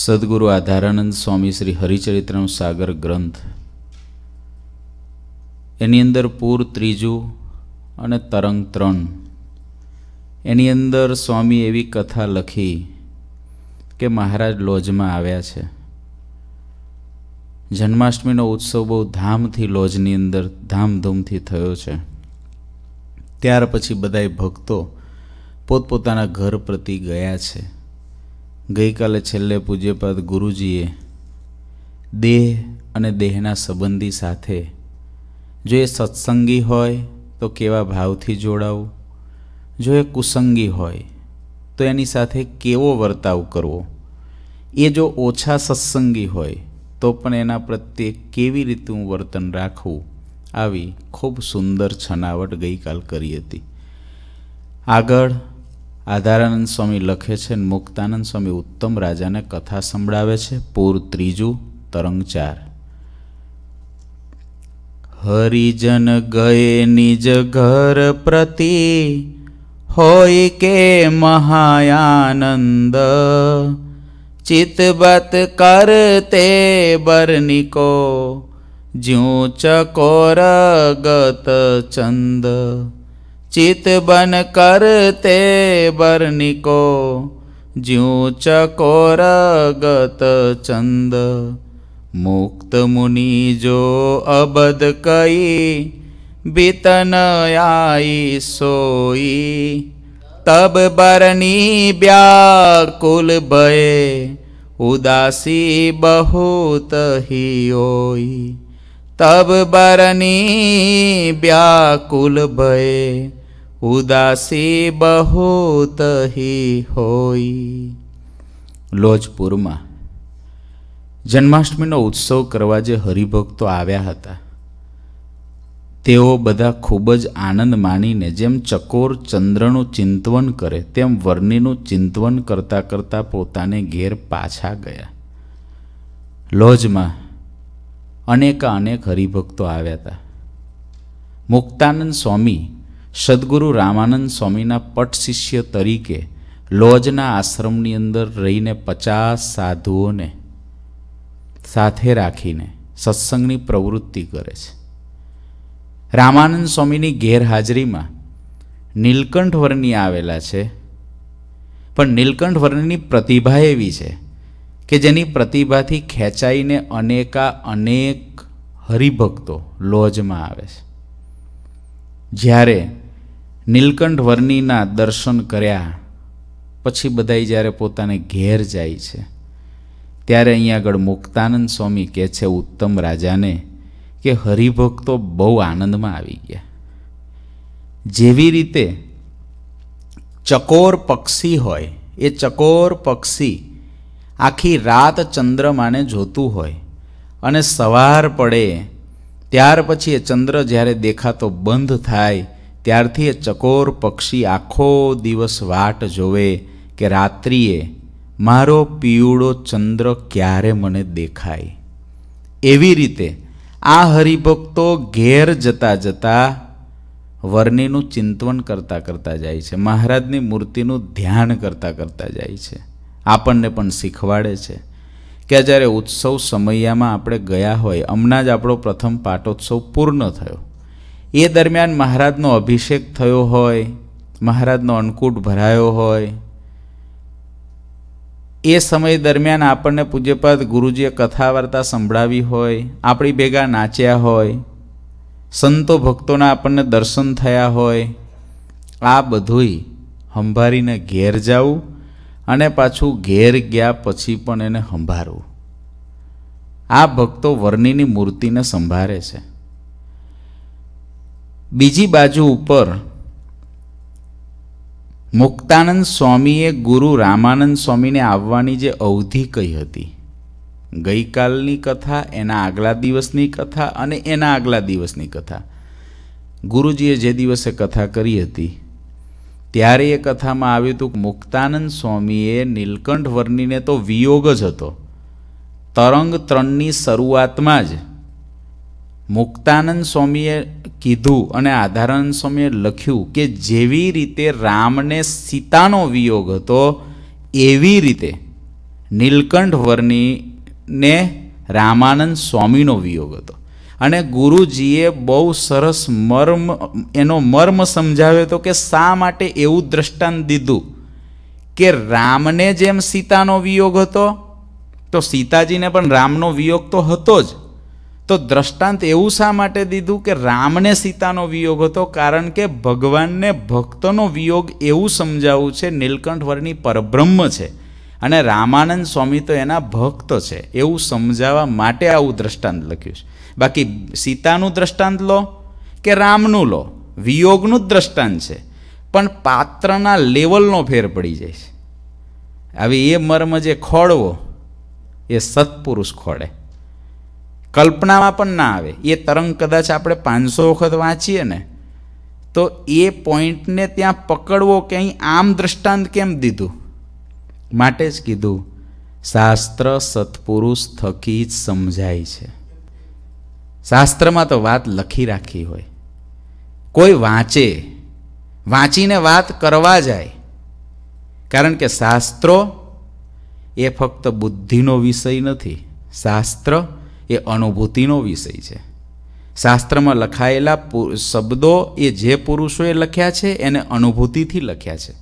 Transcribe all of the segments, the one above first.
સદગુરુ આધારાનંદ સ્વામી શ્રી હરિચરિત્રમ સાગર ગ્રંથ એની અંદર પૂર ત્રીજું અને તરંગ ત્રણ એની અંદર સ્વામી એવી કથા લખી કે મહારાજ લોજમાં આવ્યા છે જન્માષ્ટમીનો ઉત્સવ બહુ ધામથી લોજની અંદર ધામધૂમથી થયો છે ત્યાર પછી બધાય ભક્તો પોતપોતાના ઘર પ્રતિ ગયા છે ગઈકાલે છેલ્લે પૂજ્યપદ ગુરુજીએ દેહ અને દેહના સંબંધી સાથે જો એ સત્સંગી હોય તો કેવા ભાવથી જોડાવું જો એ કુસંગી હોય તો એની સાથે કેવો વર્તાવ કરવો એ જો ઓછા સત્સંગી હોય તો પણ એના પ્રત્યે કેવી રીતનું વર્તન રાખવું આવી ખૂબ સુંદર છનાવટ ગઈકાલ કરી હતી આગળ આધારાનંદ સ્વામી લખે છે મુક્તાનંદ સ્વામી ઉત્તમ રાજાને કથા સંભળાવે છે પૂર ત્રીજું તરંગ ચાર હરિજન ગયે નિજ ઘર પ્રતિ હોય કે મહાયાનંદ ચિતબત કરતે બરનિકો જ્યું ચકોર ગત ચંદ ચિત બન કરતે બરનિકો જ્યું ચકોર ગત ચંદ મુક્ત મુનિ જો અબદ કઈ बितन आई सोई तब बरनी व्याकुल भये उदासी बहुत ही ओई तब बरनी व्याकुल भये ઉદાસી બહુત હી હોય લોજપુરમાં જન્માષ્ટમીનો ઉત્સવ કરવા જે હરિભક્તો આવ્યા હતા તેઓ બધા ખૂબ જ આનંદ માણીને જેમ ચકોર ચંદ્રનું ચિંતવન કરે તેમ વર્ણિનું ચિંતવન કરતાં કરતાં પોતાને ઘેર પાછા ગયા લોજમાં અનેકા અનેક હરિભક્તો આવ્યા હતા મુક્તાનંદ સ્વામી સદગુરુ રામાનંદ સ્વામીના પટ શિષ્ય તરીકે લોજના આશ્રમની અંદર રહીને પચાસ સાધુઓને સાથે રાખીને સત્સંગની પ્રવૃત્તિ કરે છે રામાનંદ સ્વામીની ગેરહાજરીમાં નીલકંઠ વર્ણી આવેલા છે પણ નીલકંઠ વર્ણની પ્રતિભા એવી છે કે જેની પ્રતિભાથી ખેંચાઈને અનેકા અનેક હરિભક્તો લોજમાં આવે છે જ્યારે નીલકંઠ વર્ણિના દર્શન કર્યા પછી બધાય જ્યારે પોતાને ઘેર જાય છે ત્યારે અહીંયા આગળ મુક્તાનંદ સ્વામી કહે છે ઉત્તમ રાજાને કે હરિભક્તો બહુ આનંદમાં આવી ગયા જેવી રીતે ચકોર પક્ષી હોય એ ચકોર પક્ષી આખી રાત ચંદ્રમાને જોતું હોય અને સવાર પડે ત્યાર પછી એ ચંદ્ર જ્યારે દેખાતો બંધ થાય ત્યારથી એ ચકોર પક્ષી આખો દિવસ વાટ જોવે કે રાત્રિએ મારો પીળો ચંદ્ર ક્યારે મને દેખાય એવી રીતે આ હરિભક્તો ઘેર જતા જતા વર્ણિનું ચિંતવન કરતાં કરતાં જાય છે મહારાજની મૂર્તિનું ધ્યાન કરતાં કરતાં જાય છે આપણને પણ શીખવાડે છે કે જ્યારે ઉત્સવ સમયમાં આપણે ગયા હોય હમણાં જ આપણો પ્રથમ પાટોત્સવ પૂર્ણ થયો એ દરમિયાન મહારાજનો અભિષેક થયો હોય મહારાજનો અન્નકૂટ ભરાયો હોય એ સમય દરમિયાન આપણને પૂજ્યપાદ ગુરુજીએ કથા વાર્તા સંભળાવી હોય આપણી ભેગા નાચ્યા હોય સંતો ભક્તોના આપણને દર્શન થયા હોય આ બધુંય સંભાળીને ઘેર જાવું અને પાછું ઘેર ગયા પછી પણ એને સંભાળવું આ ભક્તો વર્ણિની મૂર્તિને સંભાળે છે બીજી બાજુ ઉપર મુક્તાનંદ સ્વામીએ ગુરુ રામાનંદ સ્વામીને આવવાની જે અવધિ કહી હતી ગઈકાલની કથા એના આગલા દિવસની કથા અને એના આગલા દિવસની કથા ગુરુજીએ જે દિવસે કથા કરી હતી ત્યારે એ કથામાં આવ્યું હતું મુક્તાનંદ સ્વામીએ નીલકંઠ વર્ણીને તો વિયોગ જ હતો તરંગ ત્રણની શરૂઆતમાં જ મુક્તાનંદ સ્વામીએ કીધું અને આધારાનંદ સ્વામીએ લખ્યું કે જેવી રીતે રામને સીતાનો વિયોગ હતો એવી રીતે નીલકંઠ વર્ણીને રામાનંદ સ્વામીનો વિયોગ હતો અને ગુરુજીએ બહુ સરસ મર્મ એનો મર્મ સમજાવ્યો હતો કે શા માટે એવું દ્રષ્ટાંત દીધું કે રામને જેમ સીતાનો વિયોગ હતો તો સીતાજીને પણ રામનો વિયોગ તો હતો જ તો દ્રષ્ટાંત એવું શા માટે દીધું કે રામને સીતાનો વિયોગ હતો કારણ કે ભગવાનને ભક્તનો વિયોગ એવું સમજાવવું છે નીલકંઠવરની પરબ્રહ્મ છે અને રામાનંદ સ્વામી તો એના ભક્ત છે એવું સમજાવવા માટે આવું દ્રષ્ટાંત લખ્યું છે બાકી સીતાનું દ્રષ્ટાંત લો કે રામનું લો વિયોગનું જ દ્રષ્ટાંત છે પણ પાત્રના લેવલનો ફેર પડી જાય છે આવી એ મર્મ જે ખોળવો એ સત્પુરુષ ખોળે કલ્પનામાં પણ ના આવે એ તરંગ કદાચ આપણે પાંચસો વખત વાંચીએ ને તો એ પોઈન્ટને ત્યાં પકડવો કે અહીં આમ દ્રષ્ટાંત કેમ દીધું માટે જ કીધું શાસ્ત્ર સત્પુરુષ થકી જ સમજાય છે શાસ્ત્રમાં તો વાત લખી રાખી હોય કોઈ વાંચે વાંચીને વાત કરવા જાય કારણ કે શાસ્ત્રો એ ફક્ત બુદ્ધિનો વિષય નથી શાસ્ત્ર એ અનુભૂતિનો વિષય છે શાસ્ત્રમાં લખાયેલા શબ્દો એ જે પુરુષોએ લખ્યા છે એને અનુભૂતિથી લખ્યા છે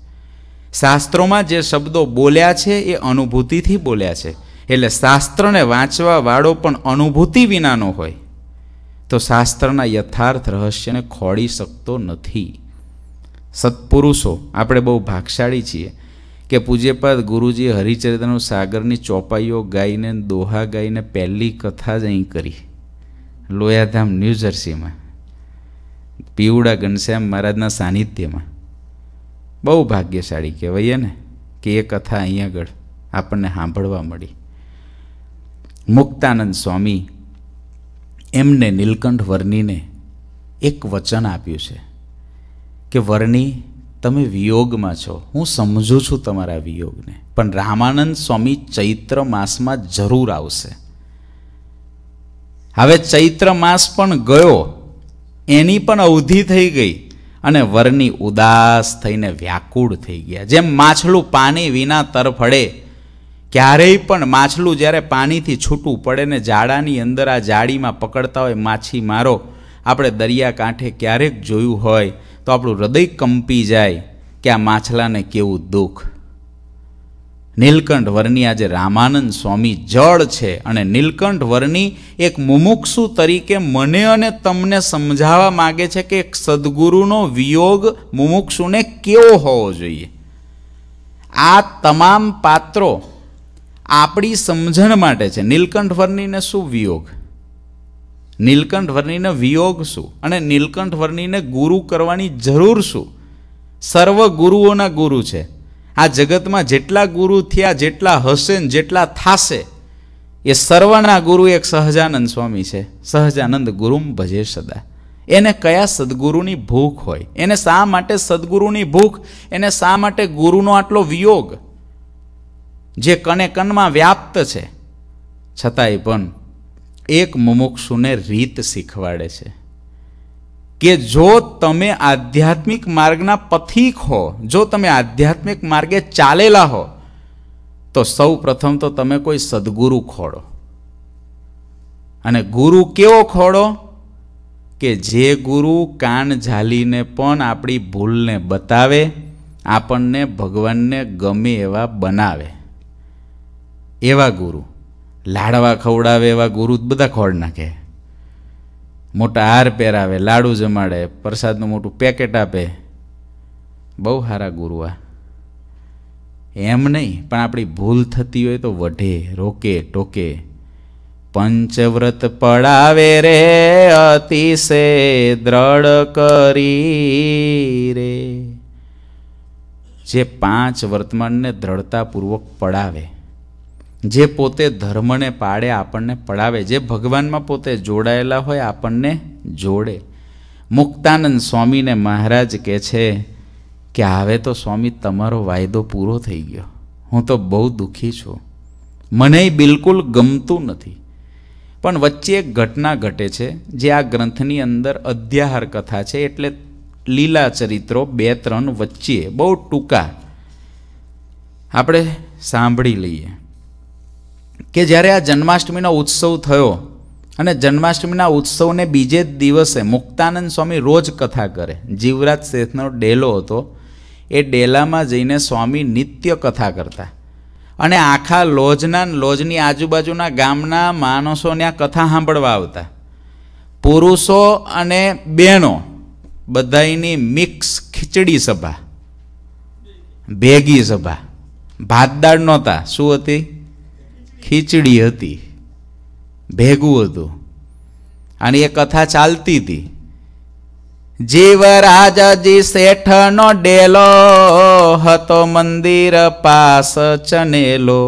શાસ્ત્રોમાં જે શબ્દો બોલ્યા છે એ અનુભૂતિથી બોલ્યા છે એટલે શાસ્ત્રને વાંચવા વાળો પણ અનુભૂતિ વિનાનો હોય તો શાસ્ત્રના યથાર્થ રહસ્યને ખોળી શકતો નથી સત્પુરુષો આપણે બહુ ભાગશાળી છીએ કે પૂજ્યપાદ ગુરુજી હરિચરિત્રનું સાગરની ચોપાઈઓ ગાઈને દોહા ગાઈને પહેલી કથા જ અહીં કરી લોયાધામ ન્યૂ જર્સીમાં પીવડા ઘનશ્યામ મહારાજના સાનિધ્યમાં બહુ ભાગ્યશાળી કહેવાય ને કે એ કથા અહીં આગળ આપણને સાંભળવા મળી મુક્તાનંદ સ્વામી એમને નીલકંઠ વર્ણીને એક વચન આપ્યું છે કે વર્ણી તમે વિયોગમાં છો હું સમજુ છું તમારા વિયોગને પણ રામાનંદ સ્વામી ચૈત્ર માસમાં જરૂર આવશે હવે ચૈત્ર માસ પણ ગયો એની પણ અવધિ થઈ ગઈ અને વરની ઉદાસ થઈને વ્યાકુળ થઈ ગયા જેમ માછલું પાણી વિના તરફડે ક્યારેય પણ માછલું જ્યારે પાણીથી છૂટું પડે ને જાડાની અંદર આ જાળીમાં પકડતા હોય માછી મારો આપણે દરિયા કાંઠે ક્યારેક જોયું હોય તો આપણું હૃદય કંપી જાય કે આ માછલાને કેવું દુઃખ નીલકંઠ વરની આજે રામાનંદ સ્વામી જળ છે અને નીલકંઠ વરની એક મુમુક્ષુ તરીકે મને અને તમને સમજાવવા માગે છે કે એક સદગુરુનો વિયોગ મુમુક્ષુને કેવો હોવો જોઈએ આ તમામ પાત્રો આપણી સમજણ માટે છે નીલકંઠ વર્ણીને શું વિયોગ નીલકંઠ વર્ણિને વિયોગ શું અને નીલકંઠ વર્ણિને ગુરુ કરવાની જરૂર શું સર્વ ગુરુઓના ગુરુ છે આ જગતમાં જેટલા ગુરુ થયા જેટલા હશે ને જેટલા થાશે એ સર્વના ગુરુ એક સહજાનંદ સ્વામી છે સહજાનંદ ગુરુમ ભજે સદા એને કયા સદગુરુની ભૂખ હોય એને શા માટે સદગુરુની ભૂખ એને શા માટે ગુરુનો આટલો વિયોગ જે કને કનમાં વ્યાપ્ત છે છતાંય પણ એક મુમુક્ષુને રીત શીખવાડે છે કે જો તમે આધ્યાત્મિક માર્ગના પથિક હો જો તમે આધ્યાત્મિક માર્ગે ચાલેલા હો તો સૌ પ્રથમ તો તમે કોઈ સદગુરુ ખોળો અને ગુરુ કેવો ખોળો કે જે ગુરુ કાન ઝાલીને પણ આપણી ભૂલને બતાવે આપણને ભગવાનને ગમે એવા બનાવે એવા ગુરુ લાડવા ખવડાવે એવા ગુરુ બધા ખોળ નાખે મોટા હાર પહેરાવે લાડુ જમાડે પ્રસાદનું મોટું પેકેટ આપે બહુ સારા ગુરુ આ એમ નહીં પણ આપણી ભૂલ થતી હોય તો વઢે રોકે ટોકે પંચવ્રત પડાવે રે અતિશે દ્રઢ કરી રે જે પાંચ વર્તમાનને દ્રઢતાપૂર્વક પડાવે જે પોતે ધર્મને પાડે આપણને પડાવે જે ભગવાનમાં પોતે જોડાયેલા હોય આપણને જોડે મુક્તાનંદ સ્વામીને મહારાજ કહે છે કે હવે તો સ્વામી તમારો વાયદો પૂરો થઈ ગયો હું તો બહુ દુઃખી છું મને બિલકુલ ગમતું નથી પણ વચ્ચે એક ઘટના ઘટે છે જે આ ગ્રંથની અંદર અધ્યાહાર કથા છે એટલે લીલા ચરિત્રો બે ત્રણ વચ્ચે બહુ ટૂંકા આપણે સાંભળી લઈએ કે જ્યારે આ જન્માષ્ટમીનો ઉત્સવ થયો અને જન્માષ્ટમીના ઉત્સવને બીજે જ દિવસે મુક્તાનંદ સ્વામી રોજ કથા કરે જીવરાજ શેઠનો ડેલો હતો એ ડેલામાં જઈને સ્વામી નિત્ય કથા કરતા અને આખા લોજના લોજની આજુબાજુના ગામના માણસોને આ કથા સાંભળવા આવતા પુરુષો અને બહેનો બધાની મિક્સ ખીચડી સભા ભેગી સભા ભાત દાળ નહોતા શું હતી ખીચડી હતી ભેગું હતું અને એ કથા ચાલતી હતી જીવરાજજી શેઠનો ડેલો હતો મંદિર પાસ ચનેલો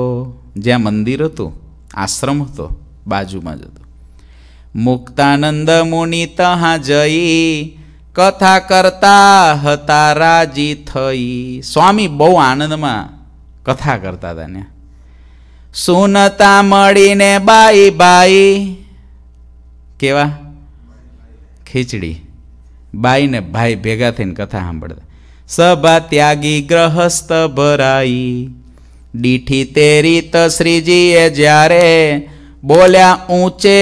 જ્યાં મંદિર હતું આશ્રમ હતો બાજુમાં જ હતો મુક્તાનંદ મુનિ ત્યાં જઈ કથા કરતા હતા રાજી થઈ સ્વામી બહુ આનંદમાં કથા કરતા હતા ત્યાં સુનતા મળીને બાઈ બાઈ કેવા ખીચડી બાઈ ને ભાઈ ભેગા થઈને કથા સાંભળતા સભા ત્યાગી ગ્રહસ્થ ભરાઈ દીઠી તે રીત શ્રીજીએ જ્યારે બોલ્યા ઊંચે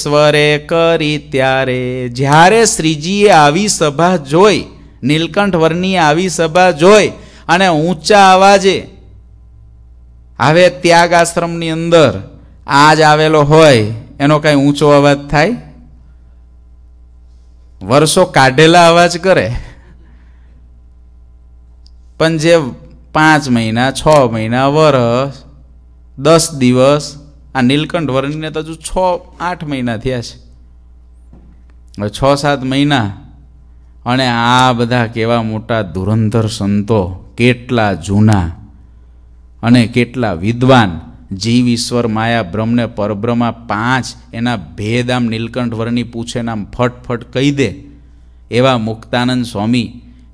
સ્વરે કરી ત્યારે જ્યારે શ્રીજીએ આવી સભા જોઈ નીલકંઠ વરની આવી સભા જોઈ અને ઊંચા અવાજે હવે ત્યાગ આશ્રમની અંદર આજ આવેલો હોય એનો કાંઈ ઊંચો અવાજ થાય વર્ષો કાઢેલા અવાજ કરે પણ જે પાંચ મહિના છ મહિના વરસ દસ દિવસ આ નીલકંઠ વર્ણિને તો હજુ છ આઠ મહિના થયા છે હવે છ સાત મહિના અને આ બધા કેવા મોટા ધુરંધર સંતો કેટલા જૂના અને કેટલા વિદ્વાન જીવ ઈશ્વર માયા બ્રહ્મને પરબ્રહ્મા પાંચ એના ભેદ આમ નીલકંઠ વરની પૂછે નામ ફટફટ કહી દે એવા મુક્તાનંદ સ્વામી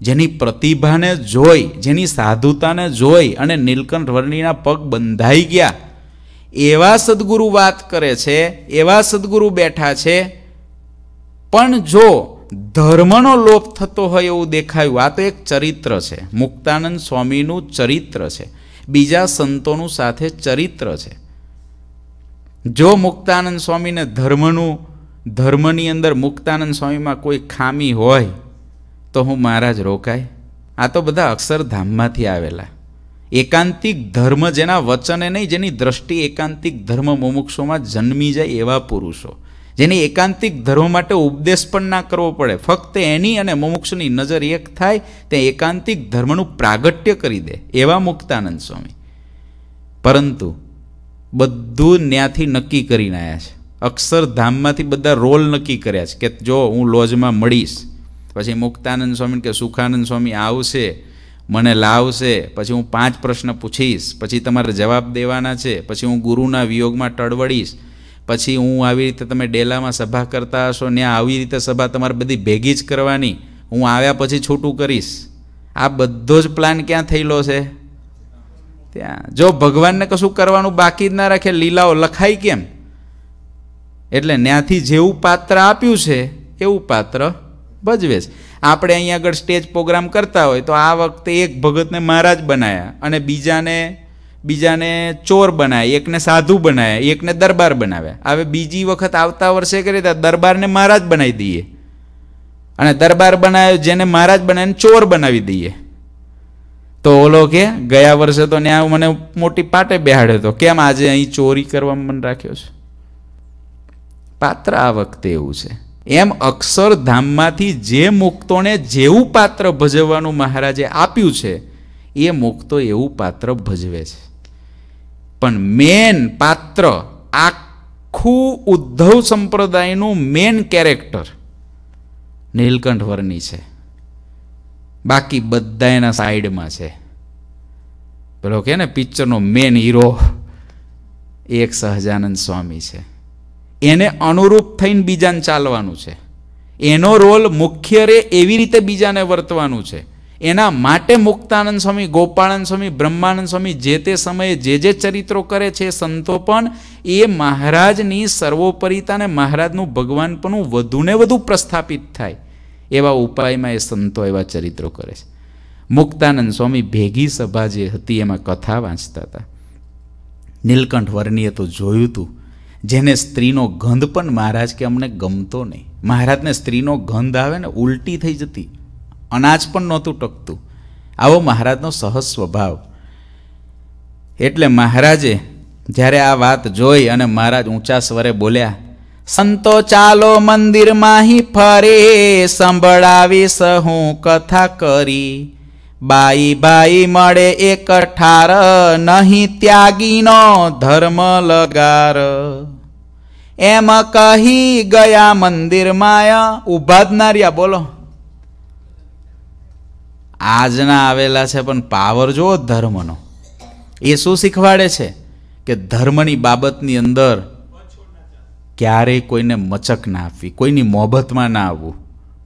જેની પ્રતિભાને જોઈ જેની સાધુતાને જોઈ અને નીલકંઠ વર્ણીના પગ બંધાઈ ગયા એવા સદગુરુ વાત કરે છે એવા સદગુરુ બેઠા છે પણ જો ધર્મનો લોપ થતો હોય એવું દેખાયું આ તો એક ચરિત્ર છે મુક્તાનંદ સ્વામીનું ચરિત્ર છે બીજા સંતોનું સાથે ચરિત્ર છે જો મુક્તાનંદ સ્વામીને ધર્મનું ધર્મની અંદર મુક્તાનંદ સ્વામીમાં કોઈ ખામી હોય તો હું મારા જ રોકાય આ તો બધા અક્ષરધામમાંથી આવેલા એકાંતિક ધર્મ જેના વચને નહીં જેની દ્રષ્ટિ એકાંતિક ધર્મ મુમુક્ષોમાં જન્મી જાય એવા પુરુષો જેની એકાંતિક ધર્મ માટે ઉપદેશ પણ ના કરવો પડે ફક્ત એની અને મુમુક્ષની નજર એક થાય તે એકાંતિક ધર્મનું પ્રાગટ્ય કરી દે એવા મુક્તાનંદ સ્વામી પરંતુ બધું ન્યાથી નક્કી કરીને આવ્યા છે અક્ષરધામમાંથી બધા રોલ નક્કી કર્યા છે કે જો હું લોજમાં મળીશ પછી મુક્તાનંદ સ્વામી કે સુખાનંદ સ્વામી આવશે મને લાવશે પછી હું પાંચ પ્રશ્ન પૂછીશ પછી તમારે જવાબ દેવાના છે પછી હું ગુરુના વિયોગમાં ટળવડીશ પછી હું આવી રીતે તમે ડેલામાં સભા કરતા હશો ને આવી રીતે સભા તમારે બધી ભેગી જ કરવાની હું આવ્યા પછી છૂટું કરીશ આ બધો જ પ્લાન ક્યાં થયેલો છે ત્યાં જો ભગવાનને કશું કરવાનું બાકી જ ના રાખે લીલાઓ લખાય કેમ એટલે ત્યાંથી જેવું પાત્ર આપ્યું છે એવું પાત્ર ભજવે છે આપણે અહીંયા આગળ સ્ટેજ પ્રોગ્રામ કરતા હોય તો આ વખતે એક ભગતને મહારાજ બનાવ્યા અને બીજાને બીજાને ચોર બનાવે એકને સાધુ બનાવે એકને દરબાર બનાવે હવે બીજી વખત આવતા વર્ષે કરી તો દરબારને મહારાજ બનાવી દઈએ અને દરબાર બનાવ્યો જેને મહારાજ બનાવીને ચોર બનાવી દઈએ તો ઓલો કે ગયા વર્ષે તો ત્યાં મને મોટી પાટે બેહાડ્યો હતો કેમ આજે અહીં ચોરી કરવા મન રાખ્યો છે પાત્ર આ વખતે એવું છે એમ અક્ષરધામમાંથી જે મુક્તોને જેવું પાત્ર ભજવવાનું મહારાજે આપ્યું છે એ મુક્તો એવું પાત્ર ભજવે છે પણ મેન પાત્ર આખું ઉદ્ધવ સંપ્રદાયનું મેન કેરેક્ટર નીલકંઠ વરની છે બાકી બધા એના સાઈડમાં છે પેલો કે ને પિક્ચરનો મેન હીરો એક સહજાનંદ સ્વામી છે એને અનુરૂપ થઈને બીજાને ચાલવાનું છે એનો રોલ મુખ્ય રે એવી રીતે બીજાને વર્તવાનું છે એના માટે મુક્તાનંદ સ્વામી ગોપાળાનંદ સ્વામી બ્રહ્માનંદ સ્વામી જે તે સમયે જે જે ચરિત્રો કરે છે સંતો પણ એ મહારાજની સર્વોપરિતાને મહારાજનું ભગવાન પણ વધુને વધુ પ્રસ્થાપિત થાય એવા ઉપાયમાં એ સંતો એવા ચરિત્રો કરે છે મુક્તાનંદ સ્વામી ભેગી સભા જે હતી એમાં કથા વાંચતા હતા નીલકંઠ વર્ણીએ તો જોયું હતું જેને સ્ત્રીનો ગંધ પણ મહારાજ કે અમને ગમતો નહીં મહારાજને સ્ત્રીનો ગંધ આવે ને ઉલટી થઈ જતી અનાજ પણ નહોતું ટકતું આવો મહારાજનો સહજ સ્વભાવ એટલે મહારાજે જ્યારે આ વાત જોઈ અને મહારાજ ઊંચા સ્વરે બોલ્યા સંતો ચાલો મંદિર માહી ફરે સંભળાવીશ હું કથા કરી બાઈ બાઈ મળે એક ઠાર નહીં ત્યાગીનો ધર્મ લગાર એમ કહી ગયા મંદિર માયા ઉભાદનાર્યા બોલો આજના આવેલા છે પણ પાવર જુઓ ધર્મનો એ શું શીખવાડે છે કે ધર્મની બાબતની અંદર ક્યારેય કોઈને મચક ના આપવી કોઈની મોહબતમાં ના આવવું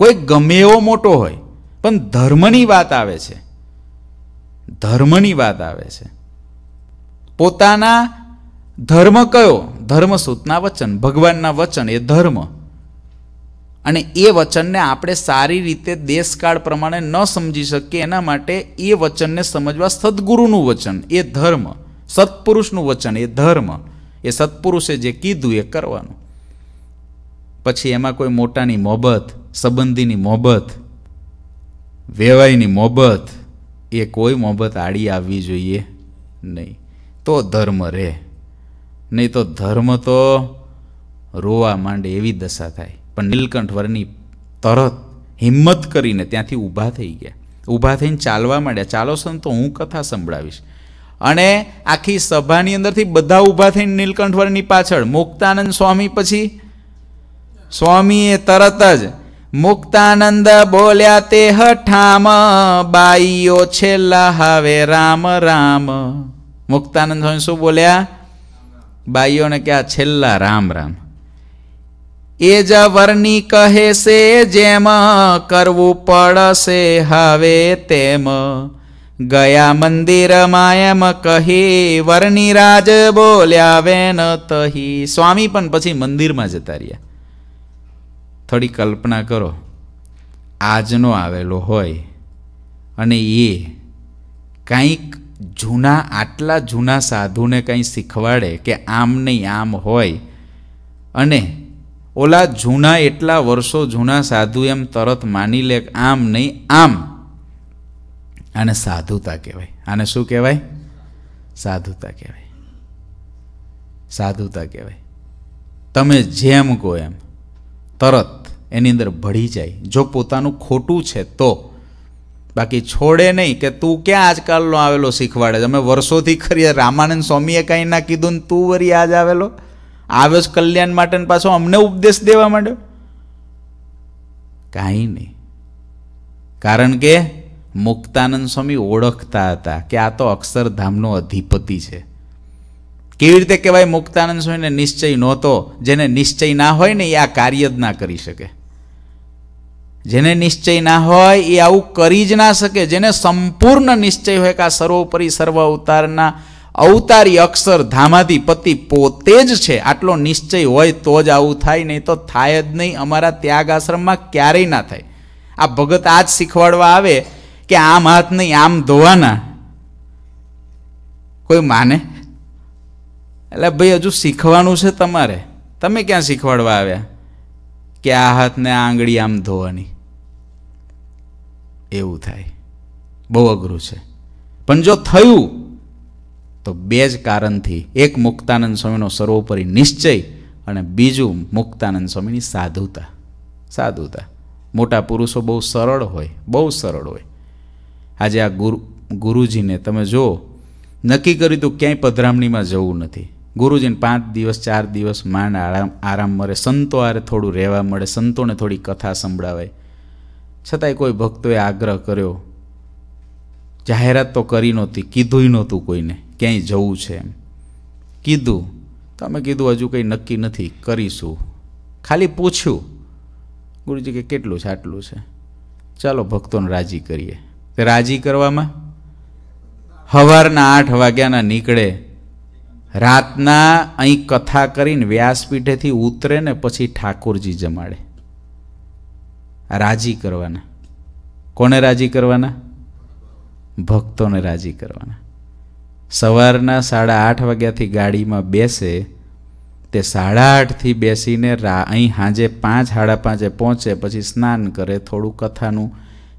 કોઈ ગમે એવો મોટો હોય પણ ધર્મની વાત આવે છે ધર્મની વાત આવે છે પોતાના ધર્મ કયો ધર્મ સૂતના વચન ભગવાનના વચન એ ધર્મ અને એ વચનને આપણે સારી રીતે દેશકાળ પ્રમાણે ન સમજી શકીએ એના માટે એ વચનને સમજવા સદગુરુનું વચન એ ધર્મ સત્પુરુષનું વચન એ ધર્મ એ સત્પુરુષે જે કીધું એ કરવાનું પછી એમાં કોઈ મોટાની મોહબત સંબંધીની મોહબત વેવાયની મોહબત એ કોઈ મોહબત આડી આવવી જોઈએ નહીં તો ધર્મ રહે નહીં તો ધર્મ તો રોવા માંડે એવી દશા થાય પણ નીલકંઠ વરની તરત હિંમત કરીને ત્યાંથી ઊભા થઈ ગયા ઊભા થઈને ચાલવા માંડ્યા ચાલો સંતો હું કથા સંભળાવીશ અને આખી સભાની અંદરથી બધા ઊભા થઈને નીલકંઠવરની પાછળ મુક્તાનંદ સ્વામી પછી સ્વામીએ તરત જ મુક્તાનંદ બોલ્યા તે હઠામ બાઈઓ છેલ્લા હાવે રામ રામ મુક્તાનંદ સ્વામી શું બોલ્યા બાઈઓને કે આ છેલ્લા રામ રામ એ જ વર્ણી કહે છે જેમ કરવું પડશે હવે તેમ ગયા મંદિરમાં એમ કહી રાજ બોલ્યા વેન તહી સ્વામી પણ પછી મંદિરમાં જતા રહ્યા થોડી કલ્પના કરો આજનો આવેલો હોય અને એ કંઈક જૂના આટલા જૂના સાધુને કંઈ શીખવાડે કે આમ નહીં આમ હોય અને ઓલા જૂના એટલા વર્ષો જૂના સાધુ એમ તરત માની લે આમ નહીં આમ આને સાધુતા કહેવાય આને શું કહેવાય સાધુતા કહેવાય સાધુતા કહેવાય તમે જેમ કહો એમ તરત એની અંદર ભળી જાય જો પોતાનું ખોટું છે તો બાકી છોડે નહીં કે તું ક્યાં આજકાલનો આવેલો શીખવાડે તમે વર્ષોથી કરીએ રામાનંદ સ્વામીએ કાંઈ ના કીધું ને તું વરી આજ આવેલો આવ્યો છે કલ્યાણ માટે પાછો અમને ઉપદેશ દેવા માંડ્યો કાંઈ નહીં કારણ કે મુક્તાનંદ સ્વામી ઓળખતા હતા કે આ તો અક્ષરધામનો અધિપતિ છે કેવી રીતે કહેવાય મુક્તાનંદ સ્વામીને નિશ્ચય નહોતો જેને નિશ્ચય ના હોય ને એ આ કાર્ય જ ના કરી શકે જેને નિશ્ચય ના હોય એ આવું કરી જ ના શકે જેને સંપૂર્ણ નિશ્ચય હોય કે આ સર્વોપરી સર્વ અવતારના અવતારી અક્ષર ધામાધિપતિ પોતે જ છે આટલો નિશ્ચય હોય તો જ આવું થાય નહીં તો થાય જ નહીં અમારા ત્યાગ આશ્રમમાં ક્યારેય ના થાય આ ભગત આ જ શીખવાડવા આવે કે આમ હાથ નહીં આમ ધોવાના કોઈ માને એટલે ભાઈ હજુ શીખવાનું છે તમારે તમે ક્યાં શીખવાડવા આવ્યા કે આ હાથને આ આંગળી આમ ધોવાની એવું થાય બહુ અઘરું છે પણ જો થયું તો બે જ કારણથી એક મુક્તાનંદ સ્વામીનો સર્વોપરી નિશ્ચય અને બીજું મુક્તાનંદ સ્વામીની સાધુતા સાધુતા મોટા પુરુષો બહુ સરળ હોય બહુ સરળ હોય આજે આ ગુરુ ગુરુજીને તમે જુઓ નક્કી કર્યું હતું ક્યાંય પધરામણીમાં જવું નથી ગુરુજીને પાંચ દિવસ ચાર દિવસ માંડ આરામ આરામ મળે સંતો આરે થોડું રહેવા મળે સંતોને થોડી કથા સંભળાવાય છતાંય કોઈ ભક્તોએ આગ્રહ કર્યો જાહેરાત તો કરી નહોતી કીધુંય નહોતું કોઈને ક્યાંય જવું છે એમ કીધું તમે કીધું હજુ કંઈ નક્કી નથી કરીશું ખાલી પૂછ્યું ગુરુજી કે કેટલું છે આટલું છે ચાલો ભક્તોને રાજી કરીએ તે રાજી કરવામાં સવારના આઠ વાગ્યાના નીકળે રાતના અહીં કથા કરીને વ્યાસપીઠેથી ઉતરે ને પછી ઠાકોરજી જમાડે રાજી કરવાના કોને રાજી કરવાના ભક્તોને રાજી કરવાના સવારના સાડા આઠ વાગ્યાથી ગાડીમાં બેસે તે સાડા આઠથી બેસીને રા અહીં સાંજે પાંચ સાડા પાંચે પહોંચે પછી સ્નાન કરે થોડું કથાનું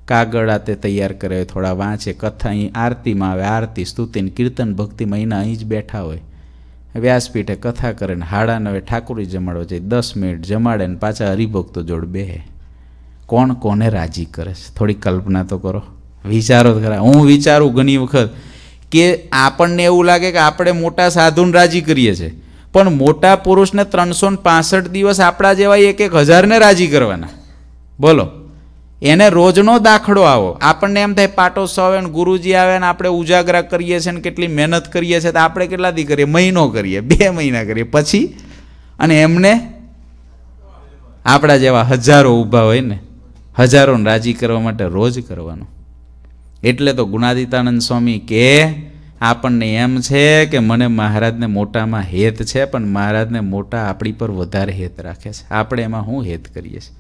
કાગળ તે તૈયાર કરે થોડા વાંચે કથા અહીં આરતીમાં આવે આરતી સ્તુતિને કીર્તન ભક્તિ મહિના અહીં જ બેઠા હોય વ્યાસપીઠે કથા કરે ને હાડા હવે ઠાકોરી જમાડવા જાય દસ મિનિટ જમાડે ને પાછા હરિભક્તો જોડે બે કોણ કોને રાજી કરે છે થોડી કલ્પના તો કરો વિચારો ખરા હું વિચારું ઘણી વખત કે આપણને એવું લાગે કે આપણે મોટા સાધુને રાજી કરીએ છીએ પણ મોટા પુરુષને ત્રણસો પાસઠ દિવસ આપણા જેવા એક એક હજારને રાજી કરવાના બોલો એને રોજનો દાખલો આવો આપણને એમ થાય પાટોત્સવ આવે ને ગુરુજી આવે ને આપણે ઉજાગરા કરીએ છીએ ને કેટલી મહેનત કરીએ છીએ તો આપણે કેટલા દી કરીએ મહિનો કરીએ બે મહિના કરીએ પછી અને એમને આપણા જેવા હજારો ઊભા હોય ને હજારોને રાજી કરવા માટે રોજ કરવાનું એટલે તો ગુણાદિતાનંદ સ્વામી કે આપણને એમ છે કે મને મહારાજને મોટામાં હેત છે પણ મહારાજને મોટા આપણી પર વધારે હેત રાખે છે આપણે એમાં શું હેત કરીએ છીએ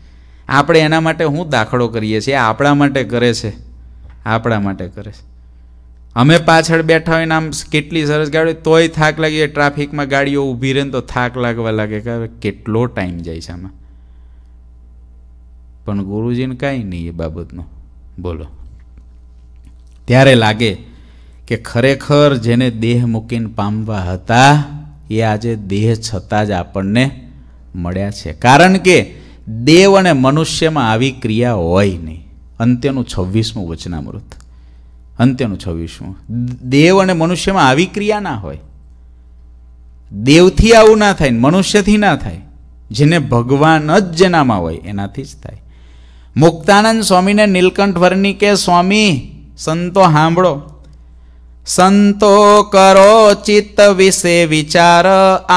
આપણે એના માટે હું દાખલો કરીએ છીએ આપણા માટે કરે છે આપણા માટે કરે છે અમે પાછળ બેઠા હોઈને આમ કેટલી સરસ ગાડી તોય થાક લાગી જાય ટ્રાફિકમાં ગાડીઓ ઊભી રહે ને તો થાક લાગવા લાગે કે કેટલો ટાઈમ જાય છે આમાં પણ ગુરુજીને કાંઈ નહીં એ બાબતનો બોલો ત્યારે લાગે કે ખરેખર જેને દેહ મૂકીને પામવા હતા એ આજે દેહ છતાં જ આપણને મળ્યા છે કારણ કે દેવ અને મનુષ્યમાં આવી ક્રિયા હોય નહીં અંત્યનું છવ્વીસમું વચનામૃત અંત્યનું છવ્વીસમું દેવ અને મનુષ્યમાં આવી ક્રિયા ના હોય દેવથી આવું ના થાય મનુષ્યથી ના થાય જેને ભગવાન જ જેનામાં હોય એનાથી જ થાય મુક્તાનંદ સ્વામીને નીલકંઠ વર્ણિકે સ્વામી સંતો સાંભળો સંતો કરો ચિત્ત વિશે વિચાર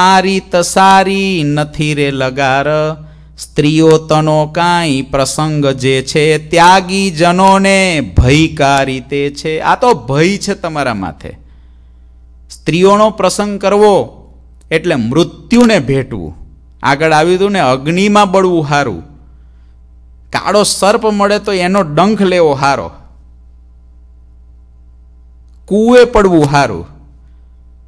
આ રીત સારી નથી રે લગાર સ્ત્રીઓ તનો કાંઈ પ્રસંગ જે છે ત્યાગી જનોને ભયકારી રીતે છે આ તો ભય છે તમારા માથે સ્ત્રીઓનો પ્રસંગ કરવો એટલે મૃત્યુને ભેટવું આગળ આવ્યું હતું ને અગ્નિમાં બળવું હારું કાળો સર્પ મળે તો એનો ડંખ લેવો હારો કૂએ પડવું સારું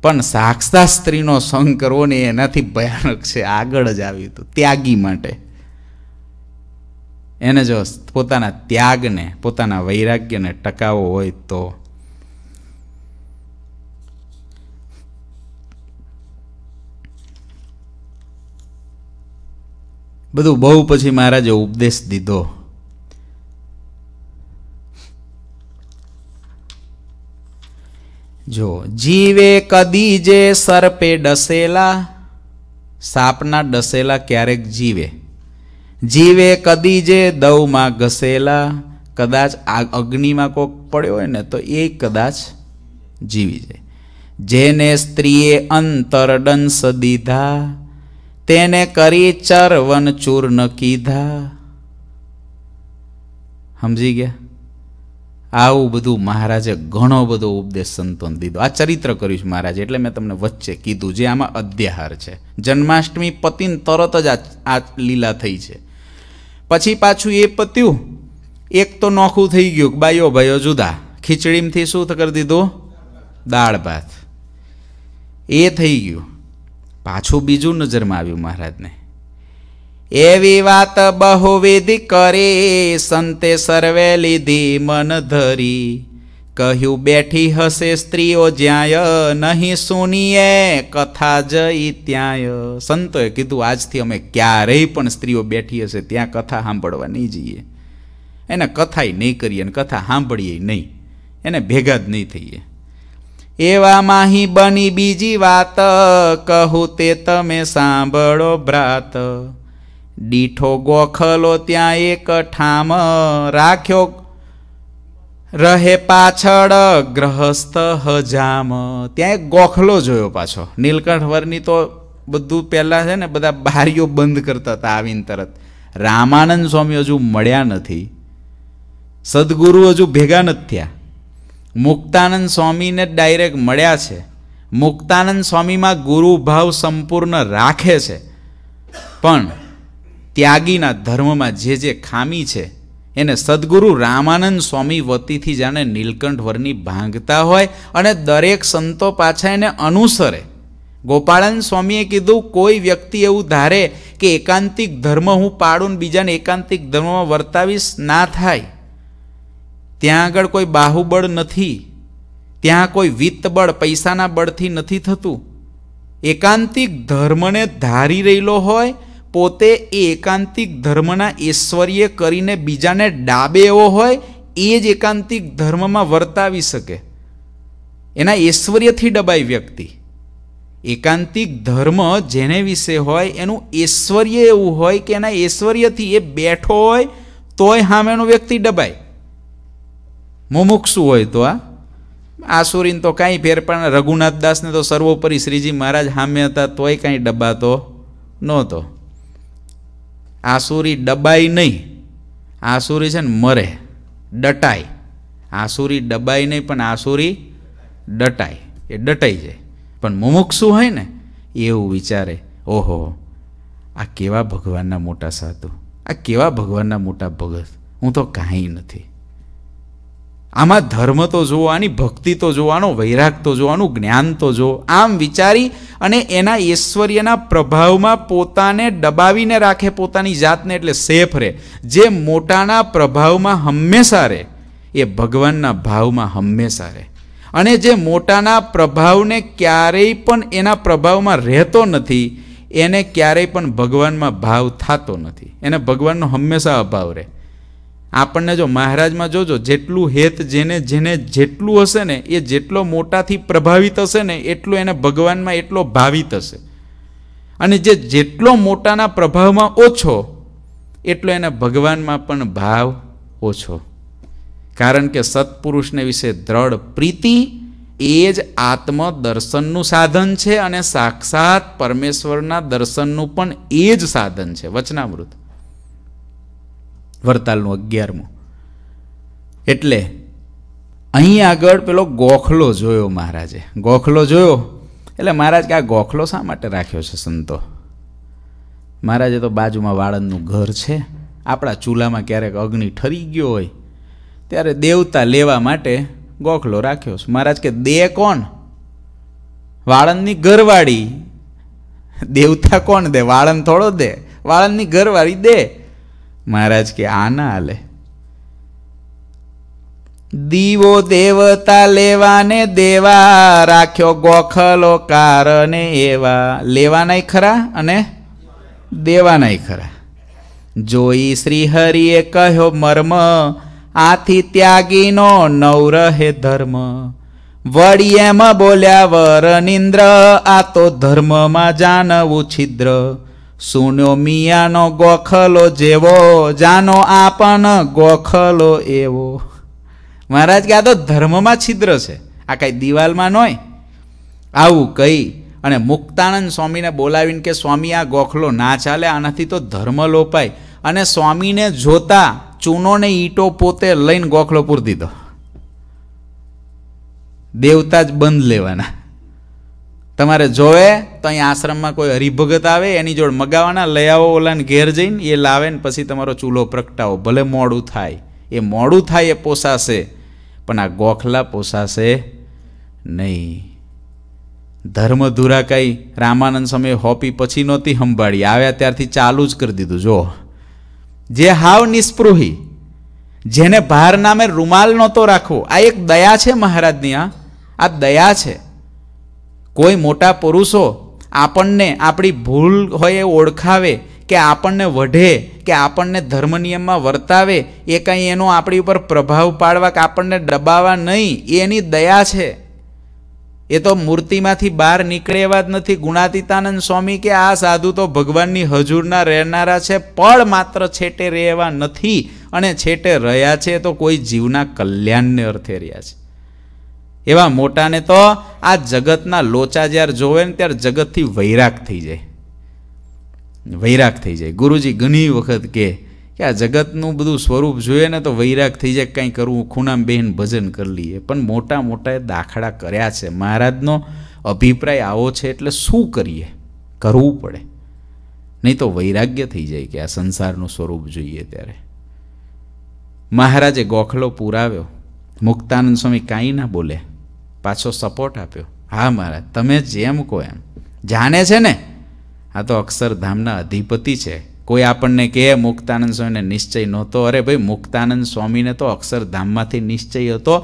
પણ સાક્ષા સ્ત્રીનો સંગ કરવો ને એનાથી ભયાનક છે આગળ જ આવ્યું હતું ત્યાગી માટે એને જો પોતાના ત્યાગને પોતાના વૈરાગ્યને ટકાવવો હોય તો બધું બહુ પછી મહારાજે ઉપદેશ દીધો જો જીવે કદી જે સર્પે ડસેલા સાપના ડસેલા ક્યારેક જીવે જીવે કદી જે દવમાં ઘસેલા કદાચ અગ્નિમાં કોક પડ્યો હોય ને તો એ કદાચ જીવી જાય જેને સ્ત્રીએ અંતરડંસ દીધા તેને કરી ચરવન ચૂર્ણ કીધા સમજી ગયા આવું બધું મહારાજે ઘણો બધો ઉપદેશ સંતોને દીધો આ ચરિત્ર કર્યું છે મહારાજે એટલે મેં તમને વચ્ચે કીધું જે આમાં અધ્યાહાર છે જન્માષ્ટમી પતિને તરત જ આ લીલા થઈ છે પછી પાછું એ પત્યું એક તો નોખું થઈ ગયું બાયો ભાઈઓ જુદા ખીચડીમાંથી શું કરી દીધું દાળ ભાત એ થઈ ગયું પાછું બીજું નજરમાં આવ્યું મહારાજને એવી વાત બહુવિધ કરી સંતે સર્વે લીધી મન ધરી કહ્યું બેઠી હશે સ્ત્રીઓ જ્યાંય નહીં સુનીએ કથા જઈ ત્યાંય સંતોએ કીધું આજથી અમે ક્યારેય પણ સ્ત્રીઓ બેઠી હશે ત્યાં કથા સાંભળવા નહીં જઈએ એને કથાય નહીં કરીએ અને કથા સાંભળીએ નહીં એને ભેગા જ નહીં થઈએ એવા માહી બની બીજી વાત કહું તે તમે સાંભળો ભ્રાત દીઠો ગોખલો ત્યાં એક ઠામ રાખ્યો રહે પાછળ ગ્રહસ્થ હજામ ત્યાં એક ગોખલો જોયો પાછો નીલકંઠ વરની તો બધું પહેલાં છે ને બધા બારીઓ બંધ કરતા હતા આવીને તરત રામાનંદ સ્વામી હજુ મળ્યા નથી સદગુરુ હજુ ભેગા નથી થયા મુક્તાનંદ સ્વામીને ડાયરેક્ટ મળ્યા છે મુક્તાનંદ સ્વામીમાં ગુરુભાવ સંપૂર્ણ રાખે છે પણ ત્યાગીના ધર્મમાં જે જે ખામી છે એને સદગુરુ રામાનંદ સ્વામી વતીથી જાણે નીલકંઠવરની ભાંગતા હોય અને દરેક સંતો પાછા એને અનુસરે ગોપાળન સ્વામીએ કીધું કોઈ વ્યક્તિ એવું ધારે કે એકાંતિક ધર્મ હું પાડું બીજાને એકાંતિક ધર્મમાં વર્તાવીશ ના થાય ત્યાં આગળ કોઈ બાહુબળ નથી ત્યાં કોઈ વિત્તબળ પૈસાના બળથી નથી થતું એકાંતિક ધર્મને ધારી રહેલો હોય પોતે એ એકાંતિક ધર્મના ઐશ્વર્ય કરીને બીજાને ડાબે એવો હોય એ જ એકાંતિક ધર્મમાં વર્તાવી શકે એના ઐશ્વર્યથી ડબાય વ્યક્તિ એકાંતિક ધર્મ જેને વિશે હોય એનું ઐશ્વર્ય એવું હોય કે એના ઐશ્વર્યથી એ બેઠો હોય તોય સામેનો વ્યક્તિ ડબાય મુમુક્ષુ હોય તો આ આસુરીને તો કાંઈ ફેર પણ રઘુનાથ દાસને તો સર્વોપરી શ્રીજી મહારાજ સામે હતા તોય કાંઈ ડબ્બાતો નહોતો આસુરી દબાય નહીં આસુરી છે ને મરે ડટાય આસુરી દબાય નહીં પણ આસુરી ડટાય એ ડટાઈ જાય પણ મુમુક્ષુ હોય ને એવું વિચારે ઓહો આ કેવા ભગવાનના મોટા સાધુ આ કેવા ભગવાનના મોટા ભગત હું તો કાંઈ નથી આમાં ધર્મ તો જોવાની ભક્તિ તો જોવાનો વૈરાગ તો જોવાનું જ્ઞાન તો જો આમ વિચારી અને એના ઐશ્વર્યના પ્રભાવમાં પોતાને દબાવીને રાખે પોતાની જાતને એટલે સેફ રહે જે મોટાના પ્રભાવમાં હંમેશા રહે એ ભગવાનના ભાવમાં હંમેશા રહે અને જે મોટાના પ્રભાવને ક્યારેય પણ એના પ્રભાવમાં રહેતો નથી એને ક્યારેય પણ ભગવાનમાં ભાવ થતો નથી એને ભગવાનનો હંમેશા અભાવ રહે આપણને જો મહારાજમાં જોજો જેટલું હેત જેને જેને જેટલું હશે ને એ જેટલો મોટાથી પ્રભાવિત હશે ને એટલું એને ભગવાનમાં એટલો ભાવિત હશે અને જે જેટલો મોટાના પ્રભાવમાં ઓછો એટલો એને ભગવાનમાં પણ ભાવ ઓછો કારણ કે સત્પુરુષને વિશે દ્રઢ પ્રીતિ એ જ આત્મદર્શનનું સાધન છે અને સાક્ષાત પરમેશ્વરના દર્શનનું પણ એ જ સાધન છે વચનામૃત વરતાલનું અગિયારમું એટલે અહીં આગળ પેલો ગોખલો જોયો મહારાજે ગોખલો જોયો એટલે મહારાજ કે આ ગોખલો શા માટે રાખ્યો છે સંતો મહારાજે તો બાજુમાં વાળંદનું ઘર છે આપણા ચૂલામાં ક્યારેક અગ્નિ ઠરી ગયો હોય ત્યારે દેવતા લેવા માટે ગોખલો રાખ્યો છે મહારાજ કે દે કોણ વાળંદની ઘરવાળી દેવતા કોણ દે વાળંદ થોડો દે વાળંદની ઘરવાળી દે મહારાજ કે આ ના હાલે દીવો દેવતા લેવાને દેવા રાખ્યો ગોખલો કારણે એવા લેવાનાય ખરા અને દેવાનાય ખરા જોઈ શ્રી હરિએ કહ્યો મર્મ આથી ત્યાગીનો નવ રહે ધર્મ વળી એમ બોલ્યા વરનિન્દ્ર આ તો ધર્મમાં જાણવું છિદ્ર સુન્યો મિયાનો ગોખલો જેવો જાનો આપન ગોખલો એવો મહારાજ કે આ તો ધર્મમાં છિદ્ર છે આ કાંઈ દિવાલમાં નોય આવું કહી અને મુક્તાનંદ સ્વામીને બોલાવીને કે સ્વામી આ ગોખલો ના ચાલે આનાથી તો ધર્મ લોપાય અને સ્વામીને જોતા ચૂનોને ઈંટો પોતે લઈને ગોખલો પૂર દીધો દેવતા જ બંધ લેવાના તમારે જોવે તો અહીં આશ્રમમાં કોઈ હરિભગત આવે એની જોડે મગાવવાના લઈ આવો ઓલાને ઘેર જઈને એ લાવે ને પછી તમારો ચૂલો પ્રગટાવો ભલે મોડું થાય એ મોડું થાય એ પોસાશે પણ આ ગોખલા પોસાશે નહીં ધર્મ ધુરા રામાનંદ સમય હોપી પછી નહોતી સંભાળી આવ્યા ત્યારથી ચાલુ જ કરી દીધું જો જે હાવ નિસ્પૃહી જેને ભાર નામે રૂમાલ નહોતો રાખવો આ એક દયા છે મહારાજની આ દયા છે કોઈ મોટા પુરુષો આપણને આપણી ભૂલ હોય એ ઓળખાવે કે આપણને વઢે કે આપણને ધર્મ નિયમમાં વર્તાવે એ કંઈ એનો આપણી ઉપર પ્રભાવ પાડવા કે આપણને દબાવવા નહીં એની દયા છે એ તો મૂર્તિમાંથી બહાર નીકળે એવા જ નથી ગુણાતીતાનંદ સ્વામી કે આ સાધુ તો ભગવાનની હજુરના રહેનારા છે પણ માત્ર છેટે રહેવા નથી અને છેટે રહ્યા છે તો કોઈ જીવના કલ્યાણને અર્થે રહ્યા છે એવા મોટાને તો આ જગતના લોચા જ્યારે જોવે ને ત્યારે જગતથી વૈરાગ થઈ જાય વૈરાગ થઈ જાય ગુરુજી ઘણી વખત કહે કે આ જગતનું બધું સ્વરૂપ જોઈએ ને તો વૈરાગ થઈ જાય કંઈ કરવું ખૂણામ બેહીને ભજન કરી લઈએ પણ મોટા મોટાએ દાખલા કર્યા છે મહારાજનો અભિપ્રાય આવો છે એટલે શું કરીએ કરવું પડે નહીં તો વૈરાગ્ય થઈ જાય કે આ સંસારનું સ્વરૂપ જોઈએ ત્યારે મહારાજે ગોખલો પુરાવ્યો મુક્તાનંદ સ્વામી કાંઈ ના બોલે પાછો સપોર્ટ આપ્યો હા મહારાજ તમે જેમ કહો એમ જાણે છે ને આ તો અક્ષરધામના અધિપતિ છે કોઈ આપણને કહે મુક્તાનંદ સ્વામીને નિશ્ચય નહોતો અરે ભાઈ મુક્તાનંદ સ્વામીને તો અક્ષરધામમાંથી નિશ્ચય હતો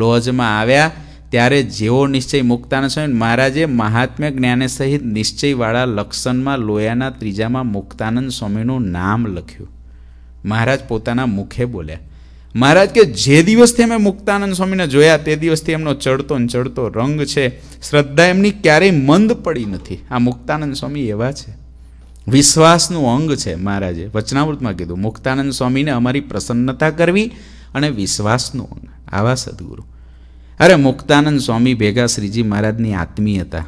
લોજમાં આવ્યા ત્યારે જેવો નિશ્ચય મુક્તાનંદ સ્વામી મહારાજે મહાત્મ્ય જ્ઞાને સહિત નિશ્ચયવાળા લક્ષણમાં લોયાના ત્રીજામાં મુક્તાનંદ સ્વામીનું નામ લખ્યું મહારાજ પોતાના મુખે બોલ્યા મહારાજ કે જે દિવસથી અમે મુક્તાનંદ સ્વામીને જોયા તે દિવસથી એમનો ચડતો ને ચડતો રંગ છે શ્રદ્ધા એમની ક્યારેય મંદ પડી નથી આ મુક્તાનંદ સ્વામી એવા છે વિશ્વાસનું અંગ છે મહારાજે વચનાવૃતમાં કીધું મુક્તાનંદ સ્વામીને અમારી પ્રસન્નતા કરવી અને વિશ્વાસનું અંગ આવા સદગુરુ અરે મુક્તાનંદ સ્વામી ભેગા શ્રીજી મહારાજની આત્મીયતા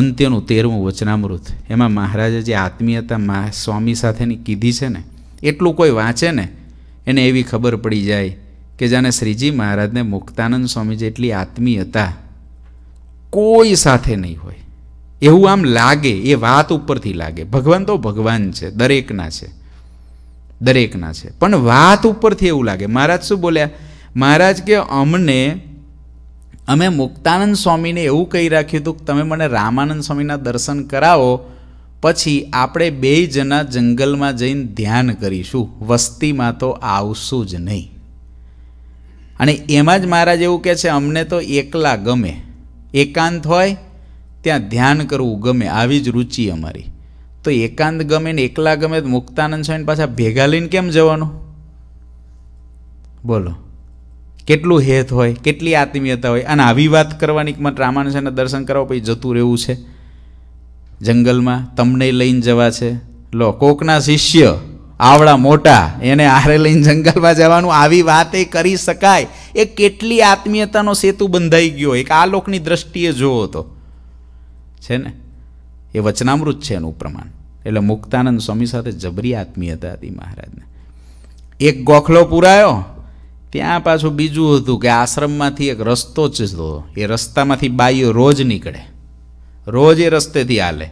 અંત્યનું તેરમું વચનામૃત એમાં મહારાજે જે આત્મીયતા મા સ્વામી સાથેની કીધી છે ને એટલું કોઈ વાંચે ને એને એવી ખબર પડી જાય કે જાણે શ્રીજી મહારાજને મુક્તાનંદ સ્વામી જેટલી હતા કોઈ સાથે નહીં હોય એવું આમ લાગે એ વાત ઉપરથી લાગે ભગવાન તો ભગવાન છે દરેકના છે દરેકના છે પણ વાત ઉપરથી એવું લાગે મહારાજ શું બોલ્યા મહારાજ કે અમને અમે મુક્તાનંદ સ્વામીને એવું કહી રાખ્યું હતું કે તમે મને રામાનંદ સ્વામીના દર્શન કરાવો પછી આપણે બે જણા જંગલમાં જઈને ધ્યાન કરીશું વસ્તીમાં તો આવશું જ નહીં અને એમાં જ મહારાજ એવું કહે છે અમને તો એકલા ગમે એકાંત હોય ત્યાં ધ્યાન કરવું ગમે આવી જ રુચિ અમારી તો એકાંત ગમે ને એકલા ગમે તો મુક્તાનંદ સ્વામી પાછા ભેગા લઈને કેમ જવાનું બોલો કેટલું હેત હોય કેટલી આત્મીયતા હોય અને આવી વાત કરવાની મત રામાનંદના દર્શન કરવા પછી જતું રહેવું છે જંગલમાં તમને લઈને જવા છે લો કોકના શિષ્ય આવડા મોટા એને આરે લઈને જંગલમાં જવાનું આવી વાત એ કરી શકાય એ કેટલી આત્મીયતાનો સેતુ બંધાઈ ગયો એક આ લોકની દ્રષ્ટિએ જોવો તો છે ને એ વચનામૃત છે એનું પ્રમાણ એટલે મુક્તાનંદ સ્વામી સાથે જબરી આત્મીયતા હતી મહારાજને એક ગોખલો પુરાયો ત્યાં પાછું બીજું હતું કે આશ્રમમાંથી એક રસ્તો જ હતો એ રસ્તામાંથી બાઈઓ રોજ નીકળે રોજ એ રસ્તેથી હાલે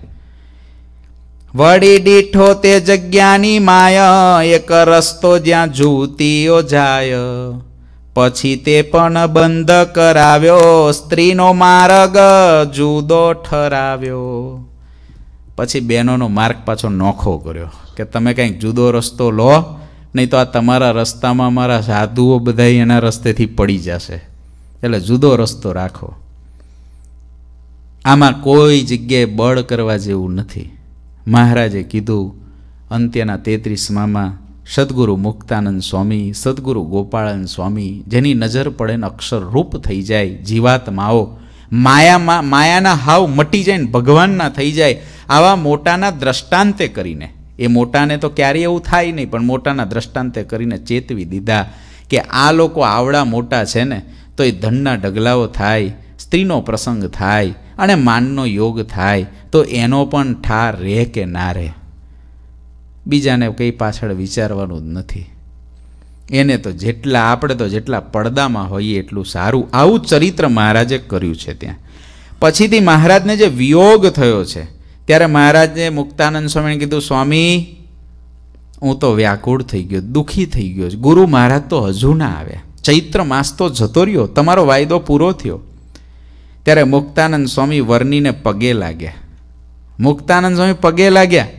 વળી દીઠો તે જગ્યાની માય એક રસ્તો જ્યાં જૂતીઓ જાય પછી તે પણ બંધ કરાવ્યો સ્ત્રીનો માર્ગ જુદો ઠરાવ્યો પછી બહેનોનો માર્ગ પાછો નોખો કર્યો કે તમે કંઈક જુદો રસ્તો લો નહીં તો આ તમારા રસ્તામાં મારા સાધુઓ બધા એના રસ્તેથી પડી જશે એટલે જુદો રસ્તો રાખો આમાં કોઈ જગ્યાએ બળ કરવા જેવું નથી મહારાજે કીધું અંત્યના તેત્રીસમાં સદગુરુ મુક્તાનંદ સ્વામી સદગુરુ ગોપાળન સ્વામી જેની નજર પડે ને અક્ષરરૂપ થઈ જાય જીવાત્માઓ માયામાં માયાના હાવ મટી જાય ને ભગવાનના થઈ જાય આવા મોટાના દ્રષ્ટાંતે કરીને એ મોટાને તો ક્યારેય એવું થાય નહીં પણ મોટાના દ્રષ્ટાંતે કરીને ચેતવી દીધા કે આ લોકો આવડા મોટા છે ને તો એ ધનના ઢગલાઓ થાય સ્ત્રીનો પ્રસંગ થાય અને માનનો યોગ થાય તો એનો પણ ઠાર રહે કે ના રહે બીજાને કંઈ પાછળ વિચારવાનું જ નથી એને તો જેટલા આપણે તો જેટલા પડદામાં હોઈએ એટલું સારું આવું ચરિત્ર મહારાજે કર્યું છે ત્યાં પછીથી મહારાજને જે વિયોગ થયો છે ત્યારે મહારાજે મુક્તાનંદ સ્વામીએ કીધું સ્વામી હું તો વ્યાકુળ થઈ ગયો દુઃખી થઈ ગયો ગુરુ મહારાજ તો હજુ ના આવ્યા ચૈત્ર માસ તો જતો રહ્યો તમારો વાયદો પૂરો થયો ત્યારે મુક્તાનંદ સ્વામી વર્ણીને પગે લાગ્યા મુક્તાનંદ સ્વામી પગે લાગ્યા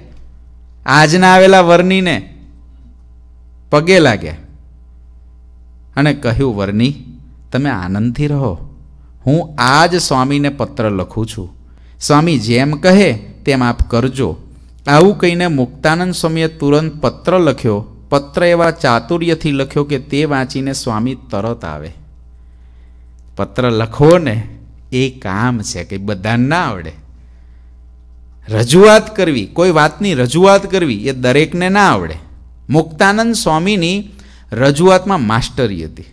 આજના આવેલા વર્ણીને પગે લાગ્યા અને કહ્યું વર્ણી તમે આનંદથી રહો હું આજ સ્વામીને પત્ર લખું છું સ્વામી જેમ કહે તેમ આપ કરજો આવું કહીને મુક્તાનંદ સ્વામીએ તુરંત પત્ર લખ્યો પત્ર એવા ચાતુર્યથી લખ્યો કે તે વાંચીને સ્વામી તરત આવે પત્ર લખો ને એ કામ છે કે બધાને ના આવડે રજૂઆત કરવી કોઈ વાતની રજૂઆત કરવી એ દરેકને ના આવડે મુક્તાનંદ સ્વામીની રજૂઆતમાં માસ્ટરી હતી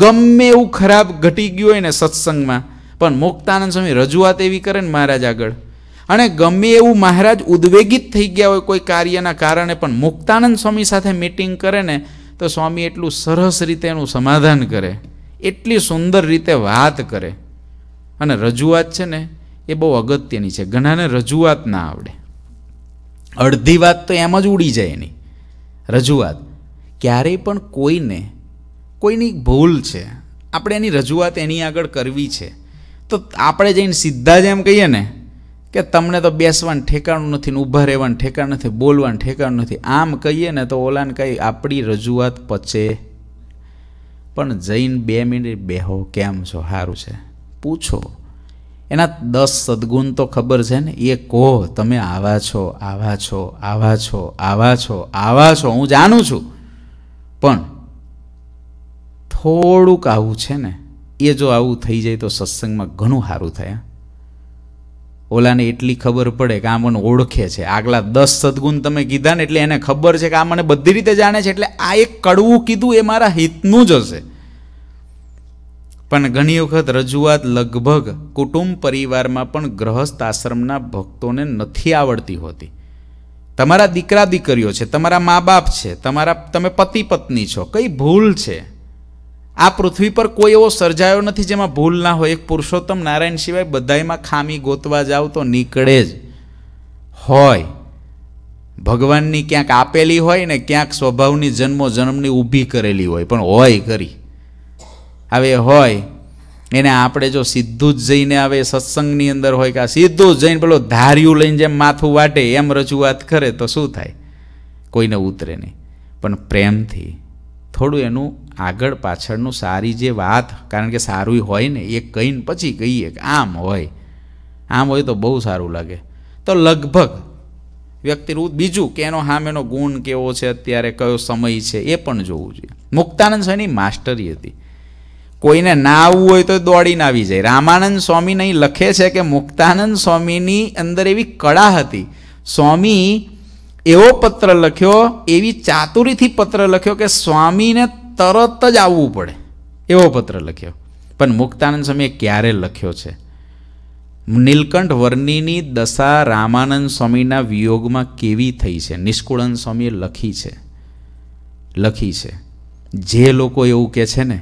ગમે એવું ખરાબ ઘટી ગયું હોય ને સત્સંગમાં પણ મુક્તાનંદ સ્વામી રજૂઆત એવી કરે ને મહારાજ આગળ અને ગમે એવું મહારાજ ઉદ્વેગિત થઈ ગયા હોય કોઈ કાર્યના કારણે પણ મુક્તાનંદ સ્વામી સાથે મિટિંગ કરે ને તો સ્વામી એટલું સરસ રીતે એનું સમાધાન કરે એટલી સુંદર રીતે વાત કરે અને રજૂઆત છે ને એ બહુ અગત્યની છે ઘણાને રજૂઆત ના આવડે અડધી વાત તો એમ જ ઉડી જાય એની રજૂઆત ક્યારેય પણ કોઈને કોઈની ભૂલ છે આપણે એની રજૂઆત એની આગળ કરવી છે તો આપણે જઈને સીધા જ એમ કહીએ ને કે તમને તો બેસવાનું ઠેકાણું નથી ને ઊભા રહેવાનું ઠેકાણ નથી બોલવાનું ઠેકાણું નથી આમ કહીએ ને તો ઓલાને કંઈ આપણી રજૂઆત પચે પણ જઈને બે મિનિટ બેહો કેમ છો સારું છે પૂછો એના દસ સદગુણ તો ખબર છે ને એ કહો તમે આવા છો આવા છો આવા છો આવા છો આવા છો હું જાણું છું પણ થોડુંક આવું છે ને એ જો આવું થઈ જાય તો સત્સંગમાં ઘણું સારું થાય ઓલાને એટલી ખબર પડે કે આ મને ઓળખે છે આગલા દસ સદગુણ તમે કીધા ને એટલે એને ખબર છે કે આ મને બધી રીતે જાણે છે એટલે આ એક કડવું કીધું એ મારા હિતનું જ હશે પણ ઘણી વખત રજૂઆત લગભગ કુટુંબ પરિવારમાં પણ ગ્રહસ્થ આશ્રમના ભક્તોને નથી આવડતી હોતી તમારા દીકરા દીકરીઓ છે તમારા મા બાપ છે તમારા તમે પતિ પત્ની છો કઈ ભૂલ છે આ પૃથ્વી પર કોઈ એવો સર્જાયો નથી જેમાં ભૂલ ના હોય એક પુરુષોત્તમ નારાયણ સિવાય બધાયમાં ખામી ગોતવા જાવ તો નીકળે જ હોય ભગવાનની ક્યાંક આપેલી હોય ને ક્યાંક સ્વભાવની જન્મો જન્મની ઊભી કરેલી હોય પણ હોય કરી હવે હોય એને આપણે જો સીધું જ જઈને આવે સત્સંગની અંદર હોય કે સીધું જ જઈને પેલો ધાર્યું લઈને જેમ માથું વાટે એમ રજૂઆત કરે તો શું થાય કોઈને ઉતરે નહીં પણ પ્રેમથી થોડું એનું આગળ પાછળનું સારી જે વાત કારણ કે સારું હોય ને એ કહીને પછી કહીએ કે આમ હોય આમ હોય તો બહુ સારું લાગે તો લગભગ વ્યક્તિનું બીજું કે એનો હામેનો ગુણ કેવો છે અત્યારે કયો સમય છે એ પણ જોવું જોઈએ મુક્તાનંદ સ્વામીની માસ્ટરી હતી કોઈને ના આવવું હોય તો દોડીને આવી જાય રામાનંદ સ્વામી નહીં લખે છે કે મુક્તાનંદ સ્વામીની અંદર એવી કળા હતી સ્વામી એવો પત્ર લખ્યો એવી ચાતુરીથી પત્ર લખ્યો કે સ્વામીને તરત જ આવવું પડે એવો પત્ર લખ્યો પણ મુક્તાનંદ સ્વામીએ ક્યારે લખ્યો છે નીલકંઠ વર્ણિની દશા રામાનંદ સ્વામીના વિયોગમાં કેવી થઈ છે નિષ્કુળાનંદ સ્વામીએ લખી છે લખી છે જે લોકો એવું કહે છે ને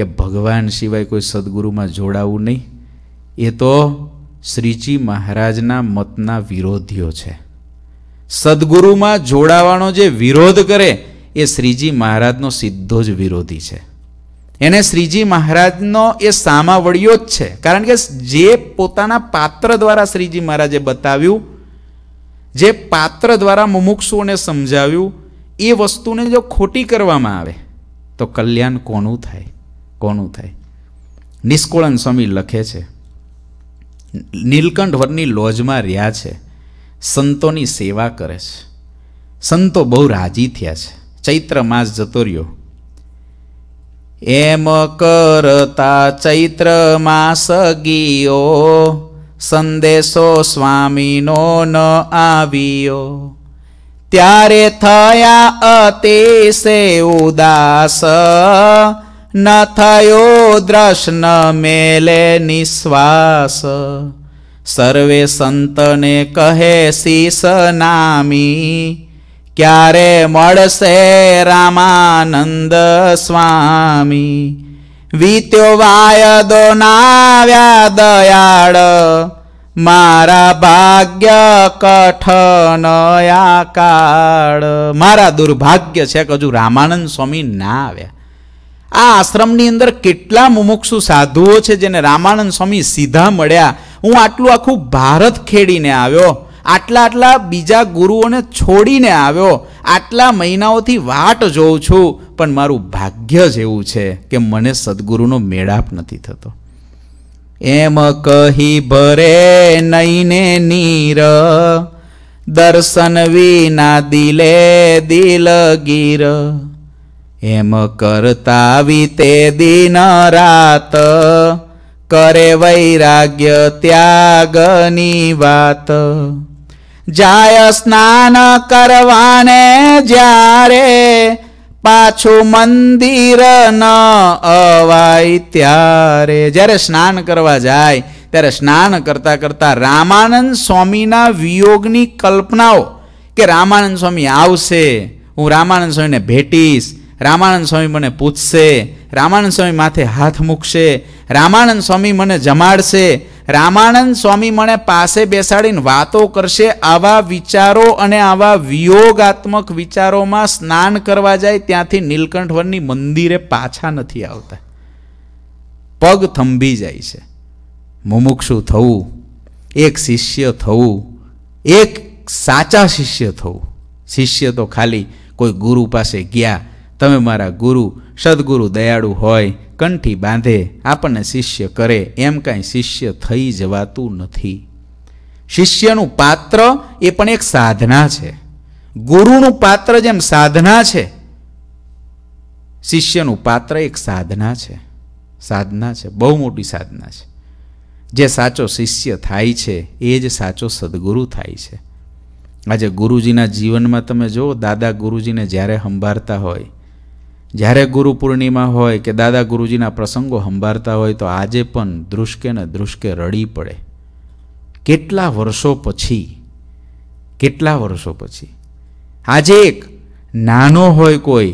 કે ભગવાન સિવાય કોઈ સદગુરુમાં જોડાવું નહીં એ તો શ્રીજી મહારાજના મતના વિરોધીઓ છે સદગુરુમાં જોડાવાનો જે વિરોધ કરે એ શ્રીજી મહારાજનો સીધો જ વિરોધી છે એને શ્રીજી મહારાજનો એ સામાવળ્યો જ છે કારણ કે જે પોતાના પાત્ર દ્વારા શ્રીજી મહારાજે બતાવ્યું જે પાત્ર દ્વારા મુમુક્ષુઓને સમજાવ્યું એ વસ્તુને જો ખોટી કરવામાં આવે તો કલ્યાણ કોનું થાય કોનું થાય નિષ્કુળન સ્વામી લખે છે નીલકંઠવરની લોજમાં રહ્યા છે સંતોની સેવા કરે છે સંતો બહુ રાજી થયા છે ચૈત્ર માસ જતો રહ્યો એમ કરતા ચૈત્ર માસ ગીયો સંદેશો સ્વામીનો ન આવ્યો ત્યારે થયા અતિશય ઉદાસ ન થયો દ્રશ્ન મેલે નિશ્વાસ સર્વે સંતને કહે શીસ નામી ક્યારે મળશે રામાનંદ સ્વામી વીત્યો વાયદો નાવ્યા દયાળ મારા ભાગ્ય કઠન કાળ મારા દુર્ભાગ્ય છે કે હજુ રામાનંદ સ્વામી ના આવ્યા આ આશ્રમની અંદર કેટલા મુમુક્ષુ સાધુઓ છે જેને રામાનંદ સ્વામી સીધા મળ્યા હું આટલું આખું ભારત ખેડીને આવ્યો આટલા આટલા બીજા ગુરુઓને છોડીને આવ્યો આટલા મહિનાઓથી વાટ જોઉં છું પણ મારું ભાગ્ય જેવું છે કે મને સદગુરુનો મેળાપ નથી થતો એમ કહી ભરે નઈને નીર દર્શન વિના દિલે દિલગીર એમ કરતા વિતે દિન રાત કરે વૈરાગ્ય ત્યાગની વાત જાય સ્નાન કરવાને જ્યારે પાછું મંદિર ન અવાય ત્યારે જ્યારે સ્નાન કરવા જાય ત્યારે સ્નાન કરતા કરતા રામાનંદ સ્વામીના વિયોગની કલ્પનાઓ કે રામાનંદ સ્વામી આવશે હું રામાનંદ સ્વામીને ભેટીશ રામાનંદ સ્વામી મને પૂછશે રામાનંદ સ્વામી માથે હાથ મૂકશે રામાનંદ સ્વામી મને જમાડશે રામાનંદ સ્વામી મને પાસે બેસાડીને વાતો કરશે આવા વિચારો અને આવા વિયોગાત્મક વિચારોમાં સ્નાન કરવા જાય ત્યાંથી નીલકંઠવનની મંદિરે પાછા નથી આવતા પગ થંભી જાય છે મુમુક્ષુ થવું એક શિષ્ય થવું એક સાચા શિષ્ય થવું શિષ્ય તો ખાલી કોઈ ગુરુ પાસે ગયા તમે મારા ગુરુ સદગુરુ દયાળુ હોય કંઠી બાંધે આપણને શિષ્ય કરે એમ કાંઈ શિષ્ય થઈ જવાતું નથી શિષ્યનું પાત્ર એ પણ એક સાધના છે ગુરુનું પાત્ર જેમ સાધના છે શિષ્યનું પાત્ર એક સાધના છે સાધના છે બહુ મોટી સાધના છે જે સાચો શિષ્ય થાય છે એ જ સાચો સદગુરુ થાય છે આજે ગુરુજીના જીવનમાં તમે જુઓ દાદા ગુરુજીને જ્યારે સંભાળતા હોય જ્યારે ગુરુ પૂર્ણિમા હોય કે દાદા ગુરુજીના પ્રસંગો સંભાળતા હોય તો આજે પણ દૃષ્કે ને દૃષ્કે રડી પડે કેટલા વર્ષો પછી કેટલા વર્ષો પછી આજે એક નાનો હોય કોઈ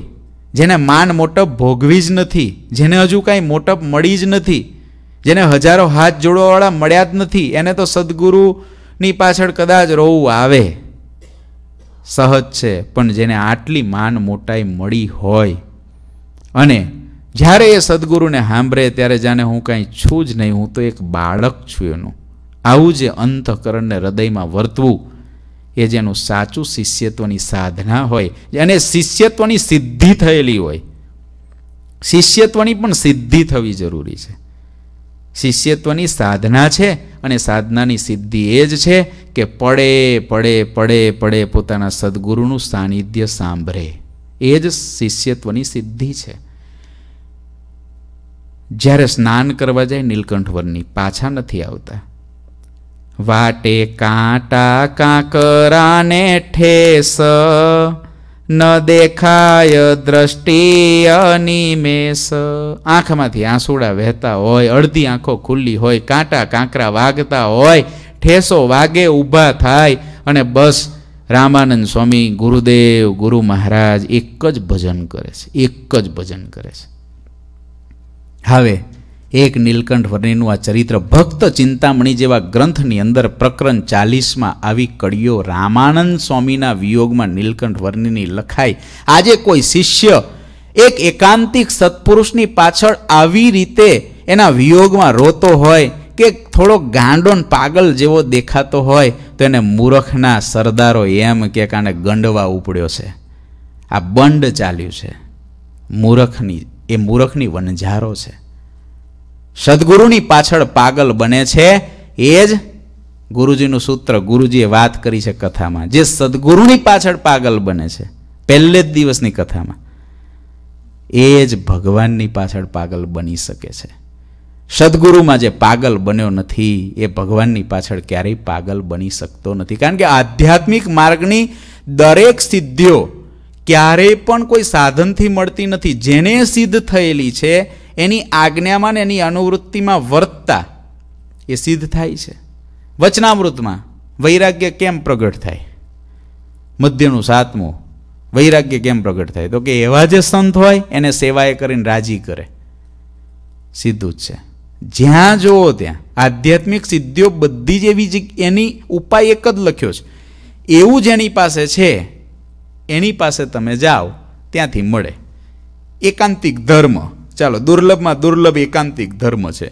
જેને માન મોટપ ભોગવી જ નથી જેને હજુ કાંઈ મોટપ મળી જ નથી જેને હજારો હાથ જોડવાવાળા મળ્યા જ નથી એને તો સદગુરુની પાછળ કદાચ રોવું આવે સહજ છે પણ જેને આટલી માન મોટાઈ મળી હોય અને જ્યારે એ સદગુરુને સાંભળે ત્યારે જાણે હું કાંઈ છું જ નહીં હું તો એક બાળક છું એનું આવું જે અંતઃકરણને હૃદયમાં વર્તવું એ જેનું સાચું શિષ્યત્વની સાધના હોય અને શિષ્યત્વની સિદ્ધિ થયેલી હોય શિષ્યત્વની પણ સિદ્ધિ થવી જરૂરી છે શિષ્યત્વની સાધના છે અને સાધનાની સિદ્ધિ એ જ છે કે પડે પડે પડે પડે પોતાના સદગુરુનું સાનિધ્ય સાંભળે એ જ શિષ્યત્વની સિદ્ધિ છે જ્યારે સ્નાન કરવા જાય નીલકંઠવરની પાછા નથી આવતા વાટે કાંટા કાંકરાને ઠેસ ન દેખાય દ્રષ્ટિ અનિમેષ આંખમાંથી આંસુડા વહેતા હોય અડધી આંખો ખુલ્લી હોય કાંટા કાંકરા વાગતા હોય ઠેસો વાગે ઊભા થાય અને બસ રામાનંદ સ્વામી ગુરુદેવ ગુરુ મહારાજ એક જ ભજન કરે છે એક જ ભજન કરે છે હવે એક નીલકંઠ વર્ણિનું આ ચરિત્ર ભક્ત ચિંતામણી જેવા ગ્રંથની અંદર પ્રકરણ ચાલીસમાં આવી કડીઓ રામાનંદ સ્વામીના વિયોગમાં નીલકંઠ વર્ણિની લખાય આજે કોઈ શિષ્ય એક એકાંતિક સત્પુરુષની પાછળ આવી રીતે એના વિયોગમાં રોતો હોય કે થોડો ગાંડોન પાગલ જેવો દેખાતો હોય તો એને મૂરખના સરદારો એમ કે કાને ગંડવા ઉપડ્યો છે આ બંડ ચાલ્યું છે મૂરખની એ મૂરખની વનઝારો છે સદગુરુની પાછળ પાગલ બને છે એ જ ગુરુજીનું સૂત્ર ગુરુજીએ વાત કરી છે કથામાં જે સદગુરુની પાછળ પાગલ બને છે પહેલે જ દિવસની કથામાં એ જ ભગવાનની પાછળ પાગલ બની શકે છે સદગુરુમાં જે પાગલ બન્યો નથી એ ભગવાનની પાછળ ક્યારેય પાગલ બની શકતો નથી કારણ કે આધ્યાત્મિક માર્ગની દરેક સિદ્ધિઓ ક્યારેય પણ કોઈ સાધનથી મળતી નથી જેને સિદ્ધ થયેલી છે એની આજ્ઞામાં ને એની અનુવૃત્તિમાં વર્તતા એ સિદ્ધ થાય છે વચનામૃતમાં વૈરાગ્ય કેમ પ્રગટ થાય મધ્યનું સાતમું વૈરાગ્ય કેમ પ્રગટ થાય તો કે એવા જે સંત હોય એને સેવાએ કરીને રાજી કરે સીધું જ છે જ્યાં જુઓ ત્યાં આધ્યાત્મિક સિદ્ધિઓ બધી જ એવી એની ઉપાય એક જ લખ્યો છે એવું જેની પાસે છે એની પાસે તમે જાઓ ત્યાંથી મળે એકાંતિક ધર્મ ચાલો દુર્લભમાં દુર્લભ એકાંતિક ધર્મ છે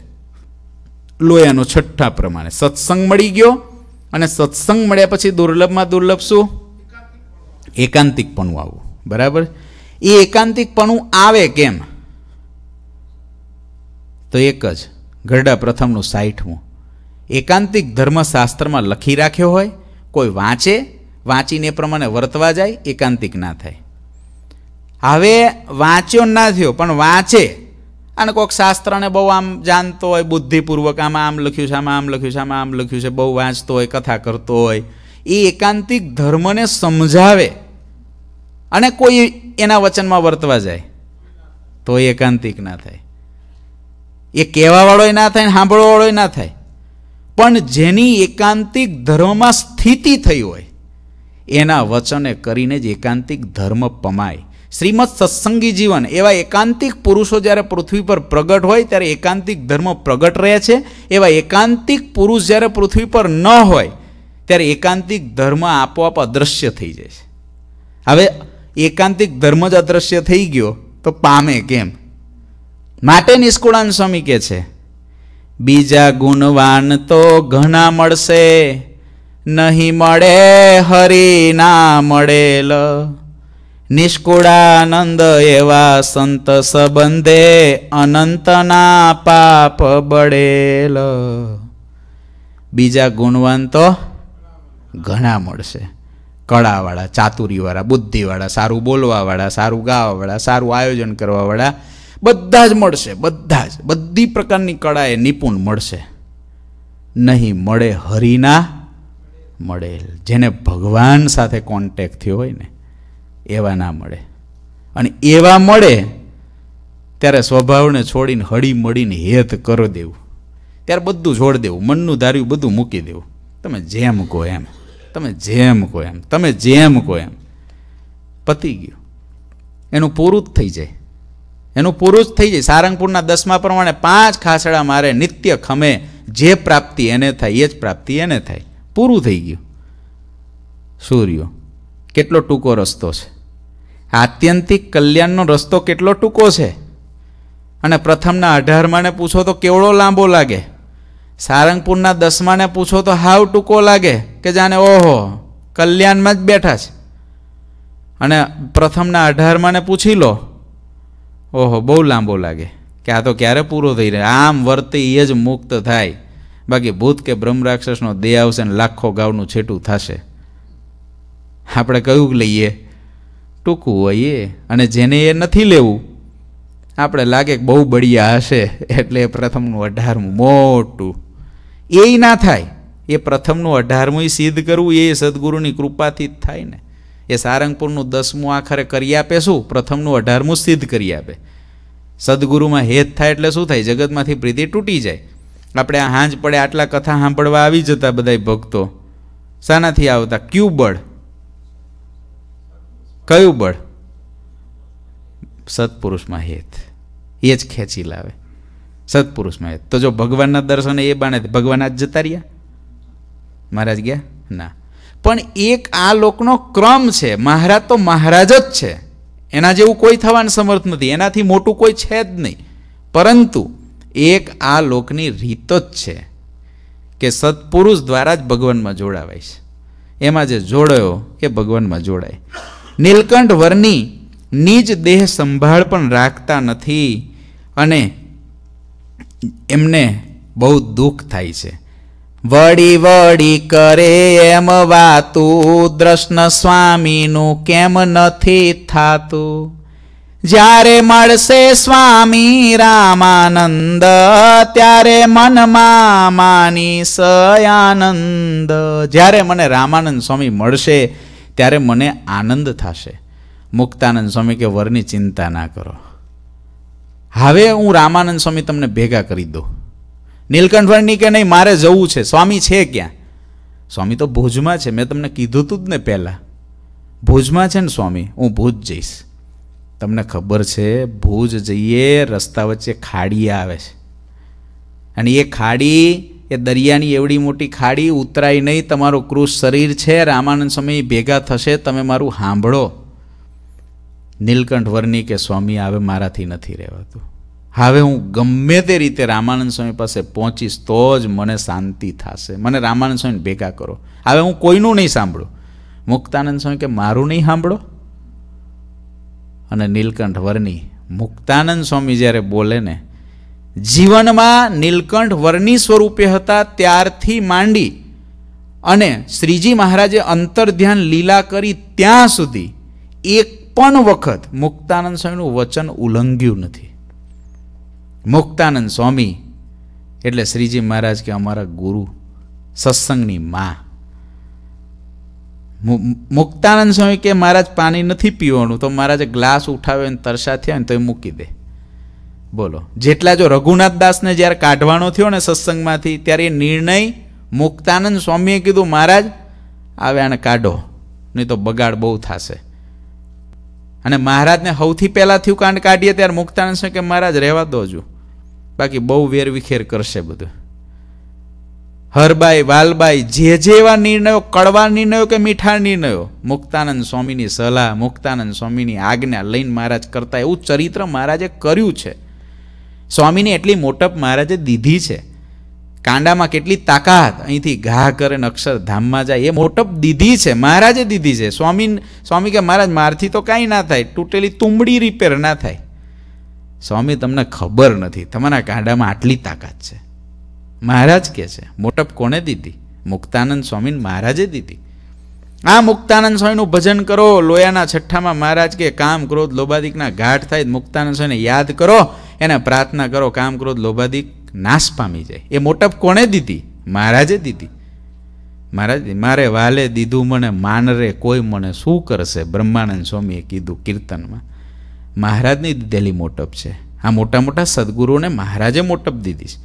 લોયાનો છઠ્ઠા પ્રમાણે સત્સંગ મળી ગયો અને સત્સંગ મળ્યા પછી દુર્લભમાં દુર્લભ શું એકાંતિકપણું આવવું બરાબર એ એકાંતિકપણું આવે કેમ તો એક જ ગરડા પ્રથમનું સાઠમું એકાંતિક ધર્મશાસ્ત્રમાં લખી રાખ્યો હોય કોઈ વાંચે વાંચીને પ્રમાણે વર્તવા જાય એકાંતિક ના થાય હવે વાંચ્યો ના થયો પણ વાંચે અને કોઈક શાસ્ત્રને બહુ આમ જાણતો હોય બુદ્ધિપૂર્વક આમાં આમ લખ્યું છે આમાં આમ લખ્યું છે આમાં આમ લખ્યું છે બહુ વાંચતો હોય કથા કરતો હોય એ એકાંતિક ધર્મને સમજાવે અને કોઈ એના વચનમાં વર્તવા જાય તો એ એકાંતિક ના થાય એ કહેવાવાળોય ના થાય ને સાંભળવાવાળોય ના થાય પણ જેની એકાંતિક ધર્મમાં સ્થિતિ થઈ હોય એના વચને કરીને જ એકાંતિક ધર્મ પમાય શ્રીમદ સત્સંગી જીવન એવા એકાંતિક પુરુષો જ્યારે પૃથ્વી પર પ્રગટ હોય ત્યારે એકાંતિક ધર્મ પ્રગટ રહે છે એવા એકાંતિક પુરુષ જ્યારે પૃથ્વી પર ન હોય ત્યારે એકાંતિક ધર્મ આપોઆપ અદૃશ્ય થઈ જાય છે હવે એકાંતિક ધર્મ જ અદૃશ્ય થઈ ગયો તો પામે કેમ માટે નિષ્કુળાન સ્વામી કે છે બીજા ગુણવાન તો ઘણા મળશે નહીં મળે હરી ના મળેલ નિષ્કુળાનંદ એવા સંત સંબંધે અનંતના પાપ બળેલ બીજા ગુણવાન તો ઘણા મળશે કળાવાળા ચાતુરીવાળા બુદ્ધિવાળા સારું બોલવાવાળા સારું ગાવાવાળા સારું આયોજન કરવાવાળા બધા જ મળશે બધા જ બધી પ્રકારની કળાએ નિપુણ મળશે નહીં મળે હરિના મળેલ જેને ભગવાન સાથે કોન્ટેક્ટ થયો હોય ને એવા ના મળે અને એવા મળે ત્યારે સ્વભાવને છોડીને હળી મળીને હેત કરી દેવું ત્યારે બધું છોડ દેવું મનનું ધાર્યું બધું મૂકી દેવું તમે જેમ કહો એમ તમે જેમ કહો એમ તમે જેમ કહો એમ પતી ગયું એનું પૂરું જ થઈ જાય એનું પૂરું જ થઈ જાય સારંગપુરના દસમા પ્રમાણે પાંચ ખાસડા મારે નિત્ય ખમે જે પ્રાપ્તિ એને થાય એ જ પ્રાપ્તિ એને થાય પૂરું થઈ ગયું સૂર્યો કેટલો ટૂંકો રસ્તો છે આત્યંતિક કલ્યાણનો રસ્તો કેટલો ટૂંકો છે અને પ્રથમના અઢારમાને પૂછો તો કેવડો લાંબો લાગે સારંગપુરના દસમાને પૂછો તો હાવ ટૂંકો લાગે કે જાણે ઓહો કલ્યાણમાં જ બેઠા છે અને પ્રથમના અઢારમાને પૂછી લો ઓહો બહુ લાંબો લાગે કે આ તો ક્યારે પૂરો થઈ રહ્યો આમ વર્તે એ જ મુક્ત થાય બાકી ભૂત કે બ્રહ્મ રાક્ષસનો દેહ આવશે ને લાખો ગાવનું છેટું થશે આપણે કયું લઈએ ટૂંકું હોઈએ અને જેને એ નથી લેવું આપણે લાગે કે બહુ બળિયા હશે એટલે એ પ્રથમનું અઢારમું મોટું એ ના થાય એ પ્રથમનું અઢારમું સિદ્ધ કરવું એ સદગુરુની કૃપાથી જ થાય ને એ સારંગપુરનું દસમું આખરે કરી આપે શું પ્રથમનું અઢારમું સિદ્ધ કરી આપે સદગુરુમાં હેત થાય એટલે શું થાય જગતમાંથી પ્રીતિ તૂટી જાય આપણે આ હાંજ પડે આટલા કથા સાંભળવા આવી જતા બધા ભક્તો શાનાથી આવતા ક્યુ બળ કયું બળ સત્પુરુષમાં હેત એ જ ખેંચી લાવે સત્પુરુષમાં હેત તો જો ભગવાનના દર્શન એ બાણે ભગવાન આજ જતા રહ્યા મહારાજ ગયા ના પણ એક આ લોકનો ક્રમ છે મહારાજ તો મહારાજ જ છે એના જેવું કોઈ થવાનું સમર્થ નથી એનાથી મોટું કોઈ છે જ નહીં પરંતુ એક આ લોકની રીત જ છે કે સત્પુરુષ દ્વારા જ ભગવાનમાં જોડાવાય છે એમાં જે જોડાયો એ ભગવાનમાં જોડાય નીલકંઠ વરની નિજ દેહ સંભાળ પણ રાખતા નથી અને એમને બહુ દુઃખ થાય છે વળી વળી કરે એમ વાતું દ્રષ્ણ સ્વામીનું કેમ નથી થાતું જ્યારે મળશે સ્વામી રામાનંદ ત્યારે મનમાં માની સયાનંદ જ્યારે મને રામાનંદ સ્વામી મળશે ત્યારે મને આનંદ થશે મુક્તાનંદ સ્વામી કે વરની ચિંતા ના કરો હવે હું રામાનંદ સ્વામી તમને ભેગા કરી દઉં નીલકંઠવર્ણી કે નહીં મારે જવું છે સ્વામી છે ક્યાં સ્વામી તો ભુજમાં છે મેં તમને કીધું તું જ ને પહેલાં ભુજમાં છે ને સ્વામી હું ભુજ જઈશ તમને ખબર છે ભુજ જઈએ રસ્તા વચ્ચે ખાડી આવે છે અને એ ખાડી એ દરિયાની એવડી મોટી ખાડી ઉતરાય નહીં તમારું ક્રૂઝ શરીર છે રામાનંદ સ્વામી ભેગા થશે તમે મારું સાંભળો નીલકંઠ વર્ણી કે સ્વામી હવે મારાથી નથી રહેવાતું હવે હું ગમે તે રીતે રામાનંદ સ્વામી પાસે પહોંચીશ તો જ મને શાંતિ થશે મને રામાનંદ સ્વામીને ભેગા કરો હવે હું કોઈનું નહીં સાંભળું મુક્તાનંદ સ્વામી કે મારું નહીં સાંભળો અને નીલકંઠ વરની મુક્તાનંદ સ્વામી જ્યારે બોલે ને જીવનમાં નીલકંઠ વરની સ્વરૂપે હતા ત્યારથી માંડી અને શ્રીજી મહારાજે અંતર ધ્યાન લીલા કરી ત્યાં સુધી એક પણ વખત મુક્તાનંદ સ્વામીનું વચન ઉલ્લંઘ્યું નથી મુક્તાનંદ સ્વામી એટલે શ્રીજી મહારાજ કે અમારા ગુરુ સત્સંગની માં મુક્તાનંદ સ્વામી કે મહારાજ પાણી નથી પીવાનું તો મહારાજે ગ્લાસ ઉઠાવ્યો અને તરસા થયા ને તો એ મૂકી દે બોલો જેટલા જો રઘુનાથ દાસને જ્યારે કાઢવાનો થયો ને સત્સંગમાંથી ત્યારે એ નિર્ણય મુક્તાનંદ સ્વામીએ કીધું મહારાજ આવે આને કાઢો નહીં તો બગાડ બહુ થશે અને મહારાજને સૌથી પહેલાં થયું કાંડ કાઢીએ ત્યારે મુક્તાનંદ સ્વામી કે મહારાજ રહેવા દોજો બાકી બહુ વેર વિખેર કરશે બધું હરબાઈ વાલબાઈ જે જેવા નિર્ણયો કડવા નિર્ણયો કે મીઠા નિર્ણયો મુક્તાનંદ સ્વામીની સલાહ મુક્તાનંદ સ્વામીની આજ્ઞા લઈને મહારાજ કરતા એવું ચરિત્ર મહારાજે કર્યું છે સ્વામીને એટલી મોટપ મહારાજે દીધી છે કાંડામાં કેટલી તાકાત અહીંથી ઘા કરે ને અક્ષરધામમાં જાય એ મોટપ દીધી છે મહારાજે દીધી છે સ્વામી સ્વામી કે મહારાજ મારથી તો કાંઈ ના થાય તૂટેલી તુંબડી રિપેર ના થાય સ્વામી તમને ખબર નથી તમારા કાંડામાં આટલી તાકાત છે મહારાજ કહે છે મોટપ કોને દીધી મુક્તાનંદ સ્વામીને મહારાજે દીધી આ મુક્તાનંદ સ્વામીનું ભજન કરો લોયાના છઠ્ઠામાં મહારાજ કે કામ ક્રોધ લોબાદિકના ગાઢ થાય મુક્તાનંદ સ્વામીને યાદ કરો એને પ્રાર્થના કરો કામ ક્રોધ લોબાદિક નાશ પામી જાય એ મોટપ કોણે દીધી મહારાજે દીધી મહારાજ મારે વાલે દીધું મને માન રે કોઈ મને શું કરશે બ્રહ્માનંદ સ્વામીએ કીધું કીર્તનમાં મહારાજની દીધેલી મોટપ છે આ મોટા મોટા સદગુરુને મહારાજે મોટપ દીધી છે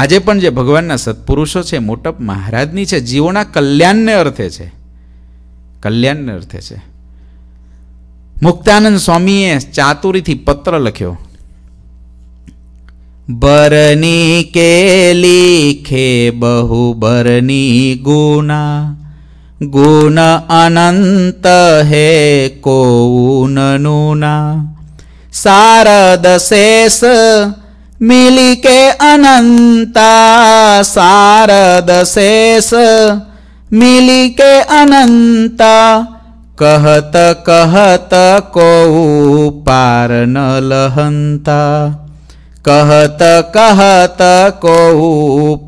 આજે પણ જે ભગવાનના સત્પુરુષો છે મોટપ મહારાજની છે જીવોના કલ્યાણને અર્થે છે કલ્યાણને અર્થે છે મુક્તાનંદ સ્વામીએ ચાતુરીથી પત્ર લખ્યો બરની કે લીખે બહુ બરની ગુના ગુણ અનંત હે કોઉનનુના શારદ શેષ मिली के अनंता सारद शेष मिली के अनंता कहत कहत को पार न लहंता कहत कहत को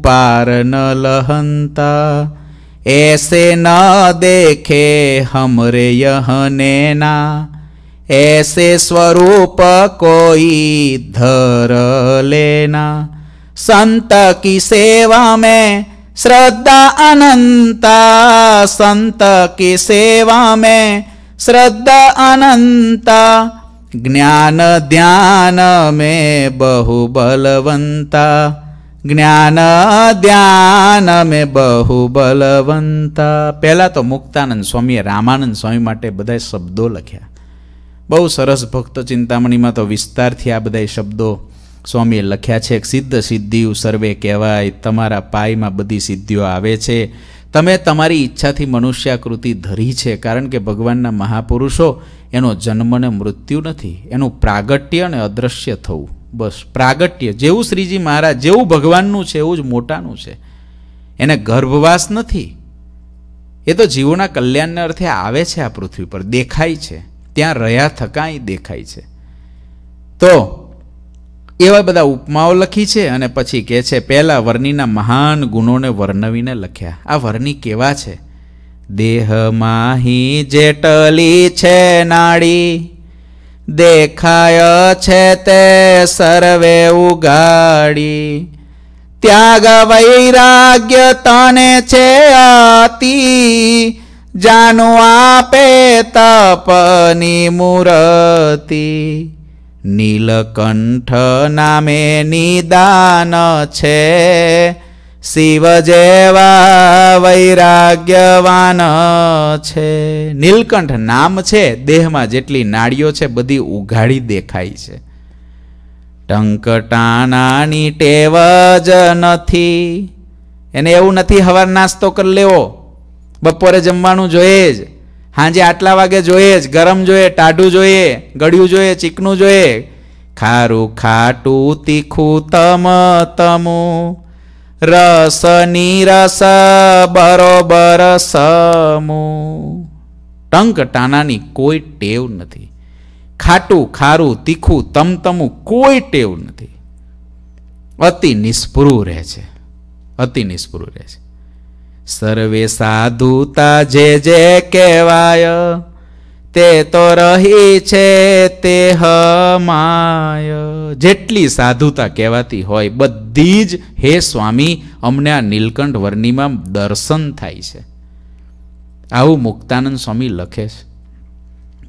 पार न लहंता ऐसे न देखे हमरे यह नैना ऐसे स्वरूप कोई धर लेना संत की सेवा में श्रद्धा अनंता संत की सेवा में श्रद्धा अनंता ज्ञान ध्यान में बहु बलवंता જ્ઞાન ધ્યાન મે બહુ બલવંત પહેલાં તો મુક્તાનંદ સ્વામીએ રામાનંદ સ્વામી માટે બધા શબ્દો લખ્યા બહુ સરસ ભક્ત ચિંતામણીમાં તો વિસ્તારથી આ બધા શબ્દો સ્વામીએ લખ્યા છે સિદ્ધ સિદ્ધિઓ સર્વે કહેવાય તમારા પાયમાં બધી સિદ્ધિઓ આવે છે તમે તમારી ઈચ્છાથી મનુષ્યાકૃતિ ધરી છે કારણ કે ભગવાનના મહાપુરુષો એનો જન્મ ને મૃત્યુ નથી એનું પ્રાગટ્ય અને અદૃશ્ય થવું બસ પ્રાગટ્ય જેવું શ્રીજી મહારાજ જેવું ભગવાનનું છે એવું જ મોટાનું છે એને ગર્ભવાસ નથી એ તો જીવોના કલ્યાણને અર્થે આવે છે આ પૃથ્વી પર દેખાય છે ત્યાં રહ્યા થકાંય દેખાય છે તો એવા બધા ઉપમાઓ લખી છે અને પછી કહે છે પહેલાં વર્ણિના મહાન ગુણોને વર્ણવીને લખ્યા આ વર્ણિ કેવા છે દેહ માહી જેટલી છે નાડી દેખાય છે તે સર્વે ઉગાડી ત્યાગ વૈરાગ્ય તને છે આતી જાનું આપે તપની મૂર્તિ નીલકંઠ નામે નિદાન છે શિવ જેવા વૈરાગ્યવાન છે નીલકંઠ નામ છે દેહમાં જેટલી નાળીઓ છે બધી ઉઘાડી દેખાય છે ટંકટાણાની ટેવ જ નથી એને એવું નથી હવાર નાસ્તો કરી લેવો બપોરે જમવાનું જોઈએ જ સાંજે આટલા વાગે જોઈએ જ ગરમ જોઈએ ટાઢું જોઈએ ગળ્યું જોઈએ ચીકનું જોઈએ ખારું ખાટું તીખું તમ તમું રસ નીરસ બરોબર સમુ ટંક ટાનાની કોઈ ટેવ નથી ખાટું ખારું તીખું તમતમું કોઈ ટેવ નથી અતિ નિષ્પૃહ રહે છે અતિ નિષ્પૃહ રહે છે સર્વે સાધુતા જે જે કહેવાય તે તો રહી છે તે હમાય જેટલી સાધુતા કહેવાતી હોય બધી જ હે સ્વામી અમને આ નીલકંઠ વર્ણિમાં દર્શન થાય છે આવું મુક્તાનંદ સ્વામી લખે છે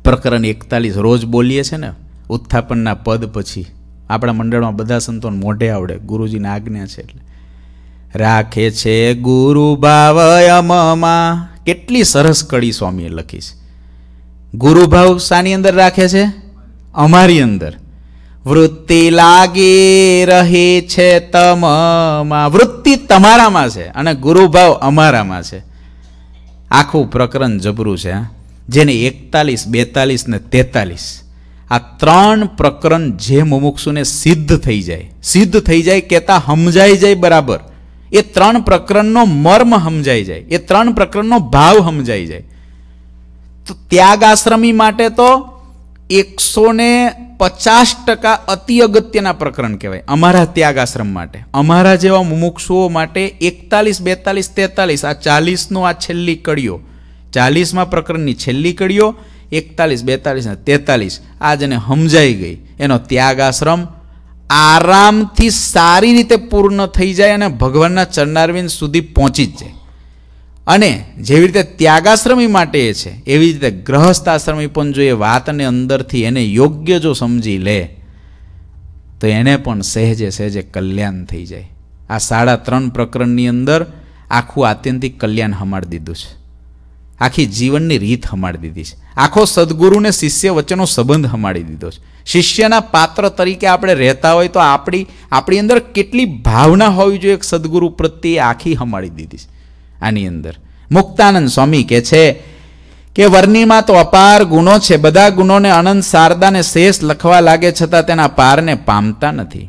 પ્રકરણ એકતાલીસ રોજ બોલીએ છે ને ઉત્થાપનના પદ પછી આપણા મંડળમાં બધા સંતોને મોઢે આવડે ગુરુજીની આજ્ઞા છે એટલે રાખે છે ગુરુ ભાવ યમમાં કેટલી સરસ કડી સ્વામીએ લખી છે ગુરુભાવ શાની અંદર રાખે છે અમારી અંદર વૃત્તિ લાગી રહી છે તમમાં વૃત્તિ તમારામાં છે અને ગુરુભાવ અમારામાં છે આખું પ્રકરણ જબરું છે જેને એકતાલીસ બેતાલીસ ને તેતાલીસ આ ત્રણ પ્રકરણ જે મુમુક્ષુને સિદ્ધ થઈ જાય સિદ્ધ થઈ જાય કહેતા સમજાઈ જાય બરાબર એ ત્રણ પ્રકરણનો મર્મ સમજાઈ જાય એ ત્રણ પ્રકરણનો ભાવ સમજાઈ જાય તો ત્યાગ આશ્રમી માટે તો એકસો ને પચાસ ટકા અતિ અગત્યના પ્રકરણ કહેવાય અમારા ત્યાગ આશ્રમ માટે અમારા જેવા મુમુક્ષુઓ માટે એકતાલીસ બેતાલીસ તેતાલીસ આ ચાલીસનો આ છેલ્લી કડીઓ ચાલીસમાં પ્રકરણની છેલ્લી કડીઓ એકતાલીસ બેતાલીસ ને તેતાલીસ આ જેને સમજાઈ ગઈ એનો ત્યાગ આશ્રમ આરામથી સારી રીતે પૂર્ણ થઈ જાય અને ભગવાનના ચરણારવિંદ સુધી પહોંચી જ જાય અને જેવી રીતે ત્યાગાશ્રમી માટે એ છે એવી રીતે ગ્રહસ્થાશ્રમી પણ જો એ વાતને અંદરથી એને યોગ્ય જો સમજી લે તો એને પણ સહેજે સહેજે કલ્યાણ થઈ જાય આ સાડા ત્રણ પ્રકરણની અંદર આખું આત્યંતિક કલ્યાણ હમાડી દીધું છે આખી જીવનની રીત હમાડી દીધી છે આખો સદગુરુને શિષ્ય વચ્ચેનો સંબંધ હમાડી દીધો છે શિષ્યના પાત્ર તરીકે આપણે રહેતા હોય તો આપણી આપણી અંદર કેટલી ભાવના હોવી જોઈએ એક સદગુરુ પ્રત્યે આખી હમાળી દીધી છે આની અંદર મુક્તાનંદ સ્વામી કે છે કે વર્ણિમાં તો અપાર ગુનો છે બધા ગુનોને અનંત શારદાને શેષ લખવા લાગે છતાં તેના પારને પામતા નથી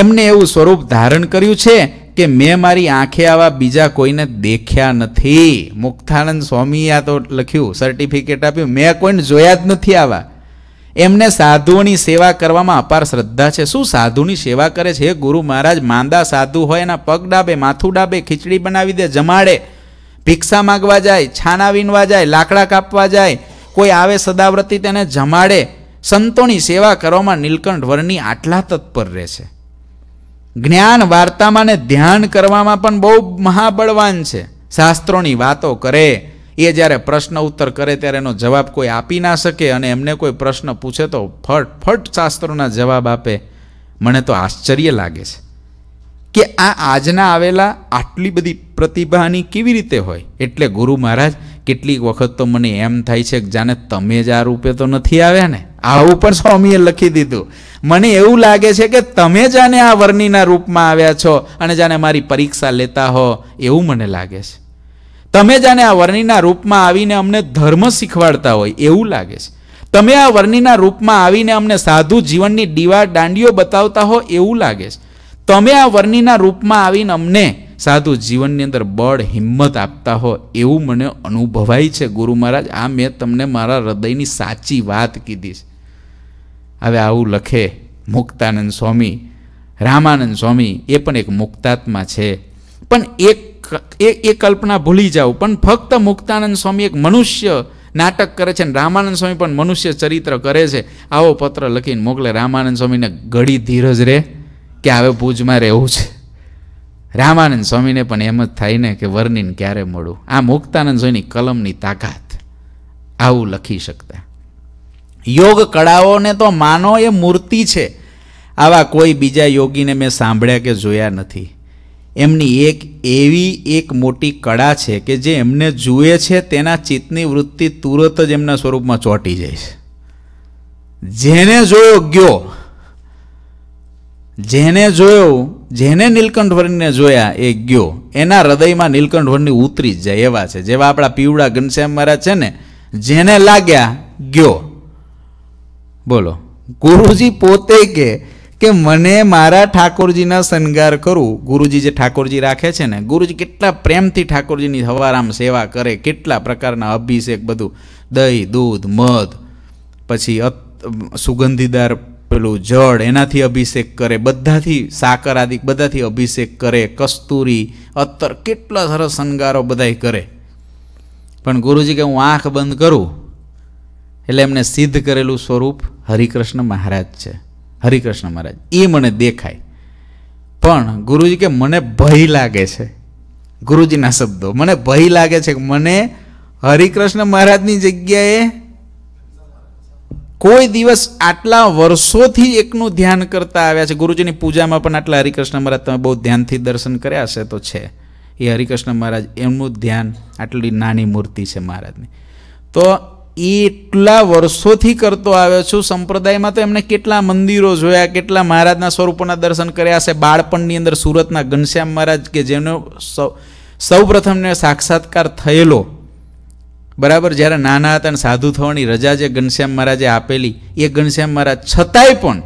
એમને એવું સ્વરૂપ ધારણ કર્યું છે કે મેં મારી આંખે આવા બીજા કોઈને દેખ્યા નથી મુક્તાનંદ સ્વામી આ તો લખ્યું સર્ટિફિકેટ આપ્યું મેં કોઈને જોયા જ નથી આવા એમને સાધુઓની સેવા કરવામાં અપાર શ્રદ્ધા છે શું સાધુની સેવા કરે છે ગુરુ મહારાજ માંદા સાધુ હોય એના પગ ડાબે માથું ડાબે ખીચડી બનાવી દે જમાડે ભિક્ષા માગવા જાય છાના વિનવા જાય લાકડા કાપવા જાય કોઈ આવે સદાવ્રતી તેને જમાડે સંતોની સેવા કરવામાં નીલકંઠ વરની આટલા તત્પર રહે છે જ્ઞાન વાર્તામાં ને ધ્યાન કરવામાં પણ બહુ મહાબળવાન છે શાસ્ત્રોની વાતો કરે એ જ્યારે પ્રશ્ન ઉત્તર કરે ત્યારે એનો જવાબ કોઈ આપી ના શકે અને એમને કોઈ પ્રશ્ન પૂછે તો ફટ ફટ શાસ્ત્રોના જવાબ આપે મને તો આશ્ચર્ય લાગે છે કે આ આજના આવેલા આટલી બધી પ્રતિભાની કેવી રીતે હોય એટલે ગુરુ મહારાજ કેટલીક વખત તો મને એમ થાય છે કે જાણે તમે જ આ રૂપે તો નથી આવ્યા ને આવું પણ સ્વામીએ લખી દીધું મને એવું લાગે છે કે તમે જાણે આ વર્ણિના રૂપમાં આવ્યા છો અને જાણે મારી પરીક્ષા લેતા હો એવું મને લાગે છે તમે જ આને આ વર્ણિના રૂપમાં આવીને અમને ધર્મ શીખવાડતા હોય એવું લાગે છે તમે આ વર્ણિના રૂપમાં આવીને અમને સાધુ જીવનની દીવા દાંડીઓ બતાવતા હો એવું લાગે છે તમે આ વર્ણિના રૂપમાં આવીને અમને સાધુ જીવનની અંદર બળ હિંમત આપતા હો એવું મને અનુભવાય છે ગુરુ મહારાજ આ મેં તમને મારા હૃદયની સાચી વાત કીધી છે હવે આવું લખે મુક્તાનંદ સ્વામી રામાનંદ સ્વામી એ પણ એક મુક્તાત્મા છે પણ એક એ કલ્પના ભૂલી જાઓ પણ ફક્ત મુક્તાનંદ સ્વામી એક મનુષ્ય નાટક કરે છે અને રામાનંદ સ્વામી પણ મનુષ્ય ચરિત્ર કરે છે આવો પત્ર લખીને મોકલે રામાનંદ સ્વામીને ઘડી ધીરજ રહે કે હવે ભૂજમાં રહેવું છે રામાનંદ સ્વામીને પણ એમ જ થાય ને કે વર્ણિન ક્યારે મળું આ મુક્તાનંદ સ્વામીની કલમની તાકાત આવું લખી શકતા યોગ કળાઓને તો માનો એ મૂર્તિ છે આવા કોઈ બીજા યોગીને મેં સાંભળ્યા કે જોયા નથી એમની એક એવી એક મોટી કળા છે કે જે એમને જુએ છે તેના ચિત્તની વૃત્તિ તુરત જ એમના સ્વરૂપમાં ચોંટી જાય છે જેને જોયો ગયો જેને જોયો જેને નીલકંઠવરને જોયા એ ગયો એના હૃદયમાં નીલકંઠવરની ઉતરી જ જાય એવા છે જેવા આપણા પીવડા ઘનશ્યામ મહારાજ છે ને જેને લાગ્યા ગયો બોલો ગુરુજી પોતે કે કે મને મારા ઠાકોરજીના શણગાર કરું ગુરુજી જે ઠાકોરજી રાખે છે ને ગુરુજી કેટલા પ્રેમથી ઠાકોરજીની હવારામ સેવા કરે કેટલા પ્રકારના અભિષેક બધું દહીં દૂધ મધ પછી સુગંધીદાર પેલું જળ એનાથી અભિષેક કરે બધાથી સાકર આદિ બધાથી અભિષેક કરે કસ્તુરી અત્તર કેટલા સરસ શણગારો બધાય કરે પણ ગુરુજી કે હું આંખ બંધ કરું એટલે એમને સિદ્ધ કરેલું સ્વરૂપ હરિકૃષ્ણ મહારાજ છે હરિકૃષ્ણ મહારાજ એ મને દેખાય પણ ગુરુજી કે મને ભય લાગે છે ગુરુજીના શબ્દો મને ભય લાગે છે કે મને હરિકૃષ્ણ મહારાજની જગ્યાએ કોઈ દિવસ આટલા વર્ષોથી એકનું ધ્યાન કરતા આવ્યા છે ગુરુજીની પૂજામાં પણ આટલા હરિકૃષ્ણ મહારાજ તમે બહુ ધ્યાનથી દર્શન કર્યા હશે તો છે એ હરિકૃષ્ણ મહારાજ એમનું ધ્યાન આટલી નાની મૂર્તિ છે મહારાજની તો એટલા વર્ષોથી કરતો આવ્યો છું સંપ્રદાયમાં તો એમને કેટલા મંદિરો જોયા કેટલા મહારાજના સ્વરૂપોના દર્શન કર્યા છે બાળપણની અંદર સુરતના ઘનશ્યામ મહારાજ કે જેનો સૌ સૌપ્રથમને સાક્ષાત્કાર થયેલો બરાબર જ્યારે નાના હતા અને સાધુ થવાની રજા જે ઘનશ્યામ મહારાજે આપેલી એ ઘનશ્યામ મહારાજ છતાંય પણ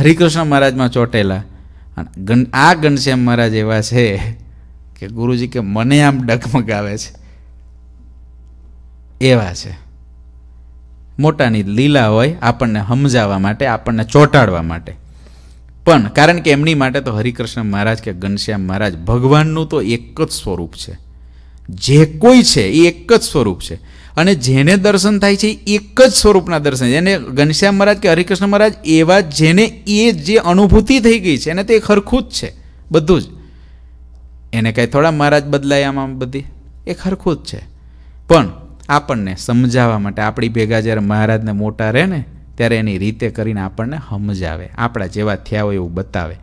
હરિકૃષ્ણ મહારાજમાં ચોંટેલા આ ઘનશ્યામ મહારાજ એવા છે કે ગુરુજી કે મને આમ ડગમગાવે છે એવા છે મોટાની લીલા હોય આપણને સમજાવવા માટે આપણને ચોંટાડવા માટે પણ કારણ કે એમની માટે તો હરિકૃષ્ણ મહારાજ કે ઘનશ્યામ મહારાજ ભગવાનનું તો એક જ સ્વરૂપ છે જે કોઈ છે એ એક જ સ્વરૂપ છે અને જેને દર્શન થાય છે એક જ સ્વરૂપના દર્શન એને ઘનશ્યામ મહારાજ કે હરિકૃષ્ણ મહારાજ એવા જેને એ જે અનુભૂતિ થઈ ગઈ છે એને તે ખરખું જ છે બધું જ એને કાંઈ થોડા મહારાજ બદલાય આમાં બધી એ ખરખું જ છે પણ આપણને સમજાવવા માટે આપણી ભેગા જ્યારે મહારાજને મોટા રહે ને ત્યારે એની રીતે કરીને આપણને સમજાવે આપણા જેવા થયા હોય એવું બતાવે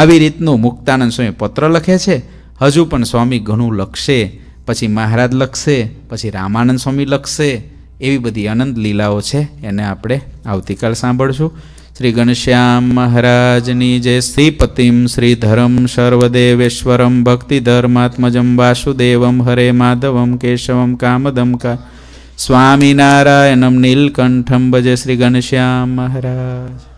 આવી રીતનું મુક્તાનંદ સ્વામી પત્ર લખે છે હજુ પણ સ્વામી ઘણું લખશે પછી મહારાજ લખશે પછી રામાનંદ સ્વામી લખશે એવી બધી અનંત લીલાઓ છે એને આપણે આવતીકાલ સાંભળશું શ્રી ગણશ્યામ મહારાજની જય શ્રીપતિમ શ્રીધરમ સર્વદેવેશ્વરમ ભક્તિધર્માત્મજમ વાસુદેવમ હરે માધવમ કેશવમ કામદમ કા સ્વામિનારાયણમ નીલકંઠમ ભજે શ્રી ગણશ્યામ મહારાજ